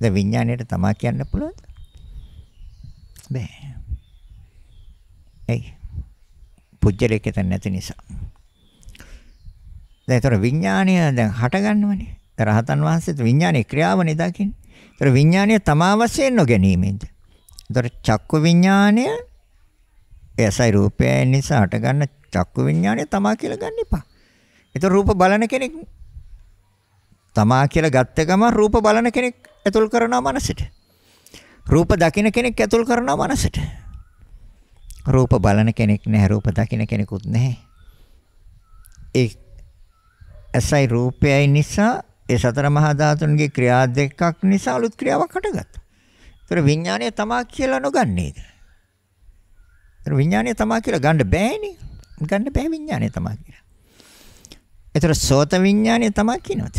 දැන් විඥාණයට තමා කියන්න පුළුවන්ද? බෑ. ඇයි? පුජ්‍යලෙක් එතන නැති නිසා. දැන් ඒතර විඥාණය දැන් හටගන්නවනේ. රහතන් වහන්සේත් විඥානයේ ක්‍රියාවනේ දකින්නේ. ඒතර විඥාණය තමා වශයෙන් නොගැනීමෙන්ද? ඒතර චක්කු විඥාණය එසයි රූපය නිසා හටගන්න චක්කු විඥාණය තමා කියලා ගන්න එපා. ඒතර රූප බලන කෙනෙක් තමා කියලා ගත්ත ගමන් රූප බලන කෙනෙක් ඇතුල් කරනවා මනසට. රූප දකින කෙනෙක් ඇතුල් කරනවා මනසට. රූප බලන කෙනෙක් නැහැ, රූප දකින කෙනෙකුත් නැහැ. ඒ ඇසයි රූපයයි නිසා ඒ සතර මහා ධාතුන්ගේ ක්‍රියා දෙකක් නිසා අලුත් ක්‍රියාවක් හටගත්තා. ඒතර විඥාණය තමා කියලා නොගන්නේද? ඒතර විඥාණය තමා කියලා ගන්න බෑනේ. ගන්න බෑ විඥාණය තමා කියලා. ඒතර සෝත විඥාණය තමා කියනොත්.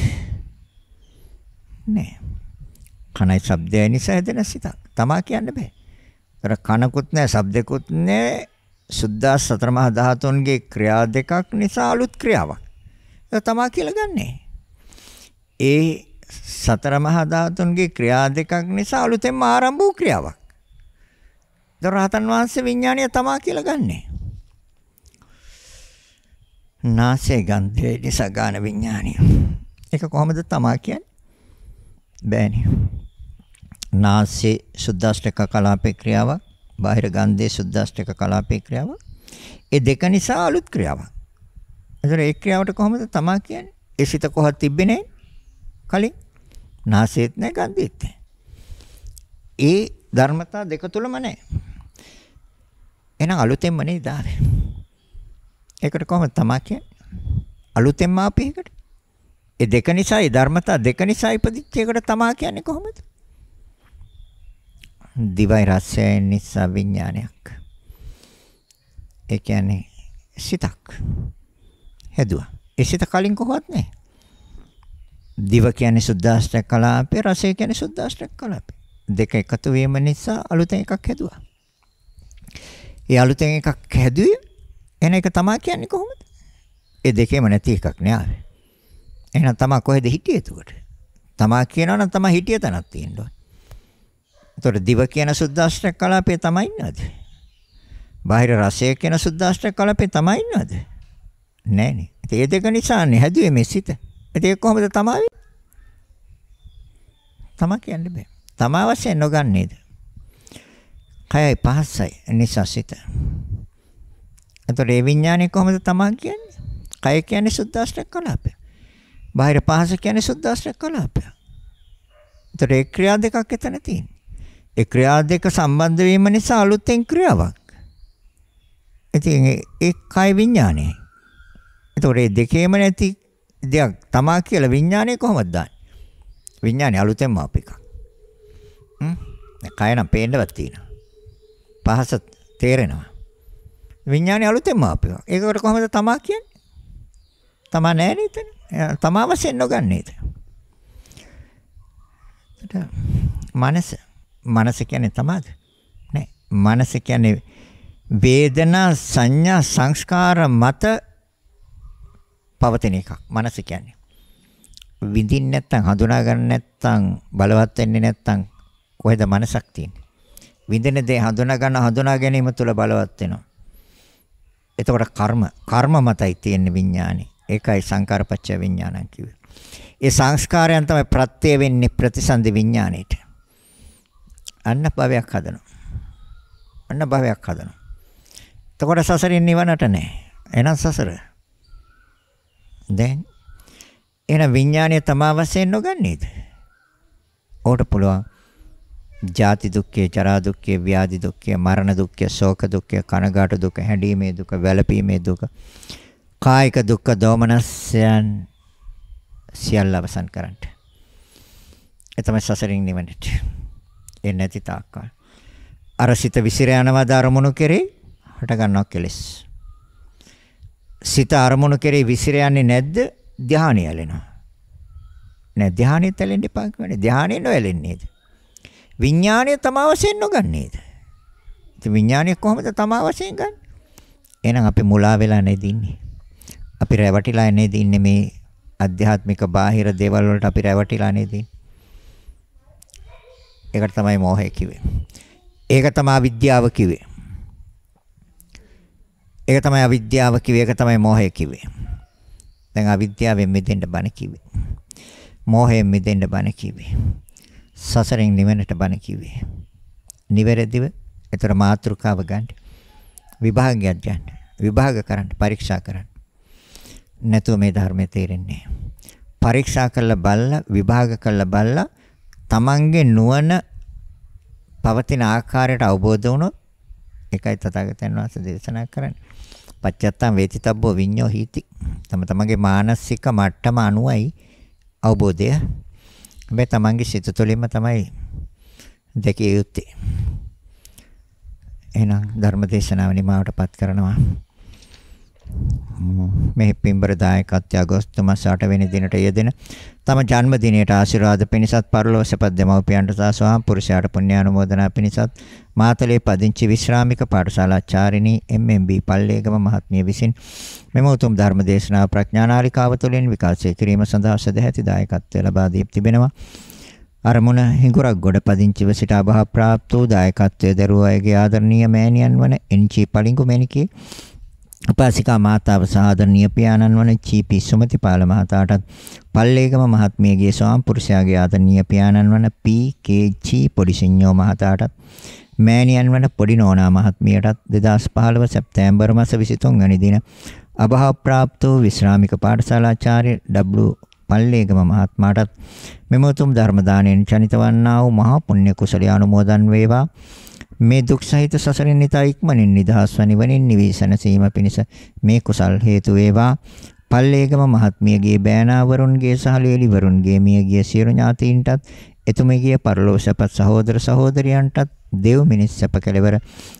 නෑ. කනයි ශබ්දය නිසා හැදෙන සිතක්. තමා කියන්න බෑ. ඒතර කනකුත් නැහැ, ශබ්දෙකුත් නැහැ. සුද්දා සතර මහා ධාතුන්ගේ ක්‍රියා දෙකක් නිසා අලුත් ක්‍රියාවක්. ඒක තමයි කියලා ගන්නෙ. ඒ සතර මහා ධාතුන්ගේ ක්‍රියා දෙකක් නිසා අලුතෙන්ම ආරම්භ වූ ක්‍රියාවක්. ඒතර රහතන් වහන්සේ විඥානය තමයි කියලා ගන්නෙ. නාසයේ ගන්ධයේ නිසා ගන්න විඥානය. ඒක කොහොමද තමා කියන්නේ? බෑනේ. නාසයේ සුද්දාෂ්ටක කලාපේ ක්‍රියාවක්, බාහිර ගන්ධයේ සුද්දාෂ්ටක කලාපේ ක්‍රියාවක්. ඒ දෙක නිසා අලුත් ක්‍රියාවක්. එතන ඒ ක්‍රියාවට කොහොමද තමා කියන්නේ? ඒ සිත කොහොත් තිබෙන්නේ කලින් නාසයේත් නැහැ ගන්ධයේත් නැහැ. ඒ ධර්මතා දෙක තුලම නැහැ. එහෙනම් අලුතෙන්ම නේද ආවේ. ඒකට කොහොමද තමා කියන්නේ? අලුතෙන්ම ආපේ එකට. ඒ දෙක නිසා, ඒ ධර්මතා දෙක නිසා ඉපදිච්ච එකට තමා කියන්නේ කොහොමද? දිවයි රසයයි නිසා විඥානයක්. ඒ කියන්නේ සිතක් හැදුවා. ඒ සිත කලින් කොහොමත් නැහැ. දිව කියන්නේ සුද්දාෂ්ටක කලාපේ රසය කියන්නේ සුද්දාෂ්ටක කලාපේ. දෙක එකතු වීම නිසා අලුතෙන් එකක් හැදුවා. ඒ අලුතෙන් එකක් හැදුවේ එන එක තමයි කියන්නේ කොහොමද? ඒ දෙකේම නැති එකක් නෑ ආවේ. එහෙනම් තමා කොහෙද හිටියේ එතකොට? තමා කියනවනම් තමා හිටිය තැනක් තියෙන්න ඕනේ. එතකොට දිව කියන සුද්දාෂ්ටක කලාපේ තමයි ඉන්නවද? බාහිර රසය කියන සුද්දාෂ්ටක කලාපේ තමයි ඉන්නවද? නැහනේ. ඒ දෙක නිසානේ හැදුවේ මේ සිත. ඒක කොහොමද තමයි? තමා කියන්න බෑ. තමා වශයෙන් නොගන්නේද? කයයි පහසයි නිසා සිත. එතකොට ඒ විඥානේ කොහොමද තමා කියන්නේ? කය කියන්නේ සුද්දාෂ්ටක කලාපය. බාහිර පහස කියන්නේ සුද්දාෂ්ටක කලාපය. එතකොට ඒ ක්‍රියා දෙකක් එතන තියෙනවා. ඒ ක්‍රියා දෙක සම්බන්ධ වීම නිසා අලුතෙන් ක්‍රියාවක්. ඉතින් ඒ කය විඥානය. ඒතකොට මේ දෙකේම නැති දෙයක් තමා කියලා විඥානය කොහොමද දාන්නේ? විඥානය අලුතෙන්ම අප එකක්. හ්ම්. කය නම් පේන්නවත් තියෙනවා. පහස තේරෙනවා. විඥානය අලුතෙන්ම අප එකක්. ඒකට කොහොමද තමා කියන්නේ? තමා නෑ නේද? තමා වශයෙන් නොගන්නේ. මනස මනස කියන්නේ තමාද? නෑ. මනස කියන්නේ වේදනා සංඥා සංස්කාර මත පවතින එකක්. මනස කියන්නේ. විඳින්න නැත්නම් හඳුනා ගන්න නැත්නම් බලවත් වෙන්නේ නැත්නම් කොහෙද මනසක් තියෙන්නේ? විඳින දේ හඳුනා ගන්න හඳුනා ගැනීම තුළ බලවත් වෙනවා. එතකොට කර්ම කර්ම මතයි තියෙන විඥානේ. ඒකයි සංකාරපච්ච විඥානං කිව්වේ. ඒ සංස්කාරයන් තමයි ප්‍රත්‍ය වෙන්නේ ප්‍රතිසන්දි විඥාණයට. අන්න භවයක් හදනවා. අන්න භවයක් හදනවා. එතකොට සසරින් නිවනට නෑ. එහෙනම් සසර. දැන් එහෙනම් විඥාණය තමා වශයෙන් නොගන්නේද? ඕකට පුළුවන් ජාති දුක්ඛය, ජරා දුක්ඛය, ව්‍යාධි දුක්ඛය, මරණ දුක්ඛය, ශෝක දුක්ඛය, කනගාට දුක, හැඬීමේ දුක, වැළපීමේ දුක, කායික දුක්ඛ, දෝමනස්යන් සියල්ල අවසන් කරන්න. ඒ තමයි සසරින් නිවනට. එන්නේ නැති තාක්කල්. අර සිත විසිර යනවාද අරමුණු කෙරේ හට ගන්නවා කෙලස්. සිත අරමුණු කෙරේ විසිර යන්නේ නැද්ද? ධානය ඇලෙනවා. නෑ ධානයෙත් ඇලෙන්න එපා කියන්නේ. ධානය නොඇලෙන්නේද? විඥාණය තම වශයෙන් නොගන්නේද? ඉතින් විඥාණය කොහොමද තම වශයෙන් ගන්න? එහෙනම් අපි මුලා වෙලා නේද ඉන්නේ. අපි රැවටිලා නේද ඉන්නේ මේ අධ්‍යාත්මික බාහිර දේවල් වලට අපි රැවටිලා නේද ඉන්නේ. ඒකට තමයි මෝහය කිව්වේ. ඒක තමයි අවිද්‍යාව කිව්වේ. ඒක තමයි අවිද්‍යාව කිව්වේ. ඒක තමයි මෝහය කිව්වේ. දැන් අවිද්‍යාවෙන් මිදෙන්න බණ කිව්වේ. මෝහයෙන් මිදෙන්න බණ කිව්වේ. සසරෙන් නිවෙන්නට බණ කිව්වේ. නිවැරදිව ඒතර මාත්‍රිකාව ගන්න. විභාගයක් ගන්න. විභාග කරන්න, පරීක්ෂා කරන්න. නැතුව මේ ධර්මයේ තේරෙන්නේ නැහැ. පරීක්ෂා කරලා බලලා විභාග කරලා බලලා තමන්ගේ නුවණ පවතින ආකාරයට අවබෝධ වුණොත් ඒකයි තථාගතයන් වහන්සේ දේශනා කරන්නේ. පච්චත්තම් වේතිතබ්බෝ විඤ්ඤෝ හීති. තම තමන්ගේ මානසික මට්ටම අනුවයි අවබෝධය. හැබැයි තමන්ගේ සිත තුළින්ම තමයි දෙකිය යුත්තේ. එහෙනම් ධර්ම දේශනාව නිමාවටපත් කරනවා. මේ පින්බර දායකත්වය අගෝස්තු මාස 8 වෙනි දිනට යෙදෙන තම ජන්මදිනයට ආශිර්වාද පිණිසත් පරලෝක සපත් දෙමව්පියන්ට සහ ස්වාම පුරුෂයාට පුණ්‍ය ආනුමෝදනා පිණිසත් මාතලේ පදිංචි විශ්‍රාමික පාඨශාලා චාරිණී MMB පල්ලේගම මහත්මිය විසින් මෙම උතුම් ධර්ම දේශනාව ප්‍රඥානාලිකාව තුළින් විකාශය කිරීම සඳහා සදැහැති දායකත්වය ලබා දී තිබෙනවා අරමුණ හිඟුරක් ගොඩ පදිංචිව සිට අභාව ප්‍රාප්ත වූ දායකත්වයේ දරුවාගේ ආදරණීය මෑණියන් වන එන්ජී පලිඟු මෙනිකේ උපාසිකා මාතාව සාදරණීය පියාණන් වන චීපි සුමතිපාල මහතාටත් පල්ලේගම මහත්මියගේ ස්වාම්පුරුෂයාගේ ආදරණීය පියාණන් වන පී.කේ.චී පොඩිසිඤ්ඤෝ මහතාටත් මෑණියන් වන පොඩි නෝනා මහත්මියටත් 2015 සැප්තැම්බර් මාස 23 වැනි දින අභාව પ્રાપ્ત වූ විශ්‍රාමික පාඨශාලාචාර්ය W පල්ලේගම මහත්මයාටත් මෙම උතුම් ධර්ම දාණයෙන් චනිත වන්නා වූ මහා පුණ්‍ය කුසලයේ අනුමෝදන් වේවා මේ දුක් සහිත සසරින් නිතා ඉක්මනින් නිදහස් වන නිවනින් නිවිසන සීම පිණිස මේ කුසල් හේතු වේවා. පල්ලේගම මහත්මියගේ බෑනාවරුන්ගේ සහ ලේලිවරුන්ගේ මියගිය සියලු ඥාතීන්ටත් එතුමගේ පරලෝසපත් සහෝදර සහෝදරියන්ටත් දෙව් මිනිස් සැප කෙලවර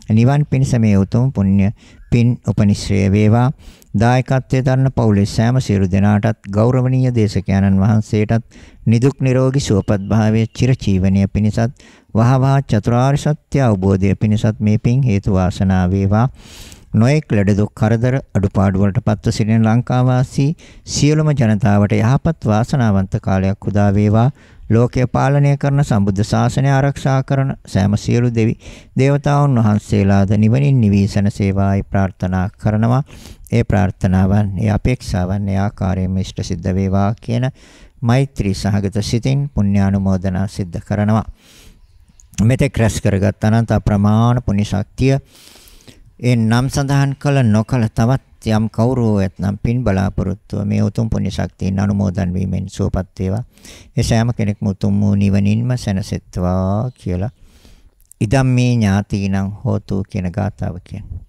නිවන් පිණිස මේ උතුම් පුණ්‍ය පින් උපනිශ්‍රය වේවා දායකත්වයේ දරන පවුලේ සෑම සියලු දෙනාටත් ගෞරවනීය දේශකයන්න් වහන්සේටත් නිදුක් නිරෝගී සුවපත් භාවයේ චිරජීවනය පිණිසත් වහවහ චතුරාර්ය සත්‍ය අවබෝධය පිණිසත් මේ පින් හේතු වාසනා වේවා නොයෙක් ලෙඩ දුක් කරදර අඩුපාඩු වලට පත්ව සිටින ලංකාවාසී සියලුම ජනතාවට යහපත් වාසනාවන්ත කාලයක් උදා වේවා. ලෝකය පාලනය කරන සම්බුද්ධ ශාසනය ආරක්ෂා කරන සෑම සියලු දෙවි දේවතාවුන් වහන්සේලාද නිවනින් නිවීසන සේවායි ප්‍රාර්ථනා කරනවා. ඒ ප්‍රාර්ථනාවන්, ඒ අපේක්ෂාවන්, ඒ ආකාරයෙන් ඉෂ්ට සිද්ධ වේවා කියන මෛත්‍රී සහගත සිතින් පුණ්‍යානුමෝදනා සිද්ධ කරනවා. මෙතෙක් රැස් කරගත් අනන්ත ප්‍රමාණ පුණ්‍ය ශක්තිය ඒ නම් සඳහන් කළ නොකල තවත් යම් කවුරු වෙත්නම් පින් බලාපොරොත්තුව මේ උතුම් පුණ්‍ය ශක්තියෙන් අනුමෝදන් වීමෙන් සුවපත් වේවා. ඒ සෑම කෙනෙක්ම උතුම් වූ නිවනින්ම සැනසෙත්වා කියලා ඉදම් මේ ඥාතීනම් හෝතු කියන ගාතාව කියන්නේ.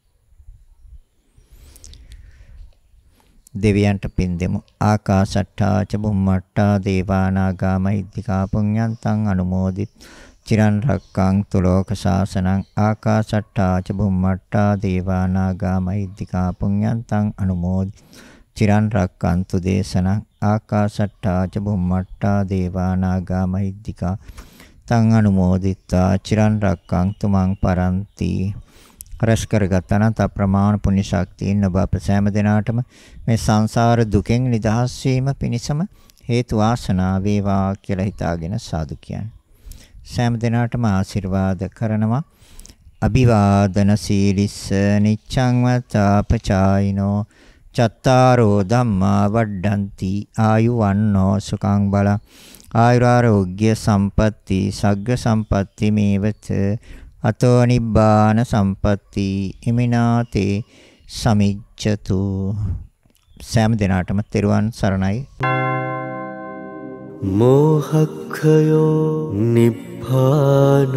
දෙවියන්ට පින් දෙමු. ආකාශට්ටා ච බුම්මට්ටා දේවානාගා මහිද්దికා පුඤ්ඤන්තං අනුමෝදි. චිරන් රක්කං තුලෝක සාසනං ආකාශට්ටා ච බුම්මට්ටා දේවානාගා මහිද්దికා පුඤ්ඤන්තං අනුමෝදි. චිරන් රක්කන්තු දේශනං ආකාශට්ටා ච බුම්මට්ටා දේවානාගා මහිද්దికා තං අනුමෝදිත්වා චිරන් රක්කං තුමන් පරන්ති. රැස් කරගත් අනන්ත අප්‍රමාණ පුණ්‍ය ශක්තියින් ඔබ අප සෑම දිනාටම මේ සංසාර දුකෙන් නිදහස් වීම පිණිසම හේතු වාසනා වේවා කියලා හිතාගෙන සාදු කියන්නේ. සෑම දිනාටම ආශිර්වාද කරනවා. අභිවාදන සීලිස්ස නිච්ඡං වත්තාපචායිනෝ චත්තාරෝ ධම්මා වඩ්ඩಂತಿ ආයු වන්නෝ සුඛං බල ආයුරාෝග්‍ය සම්පatti සග්ග සම්පatti මේවච අතෝ නිබ්බාන සම්පatti හිමිනාතේ සමිච්ඡතු සෑම දිනාටම තෙරුවන් සරණයි මෝහක්ඛයෝ නිබ්බානං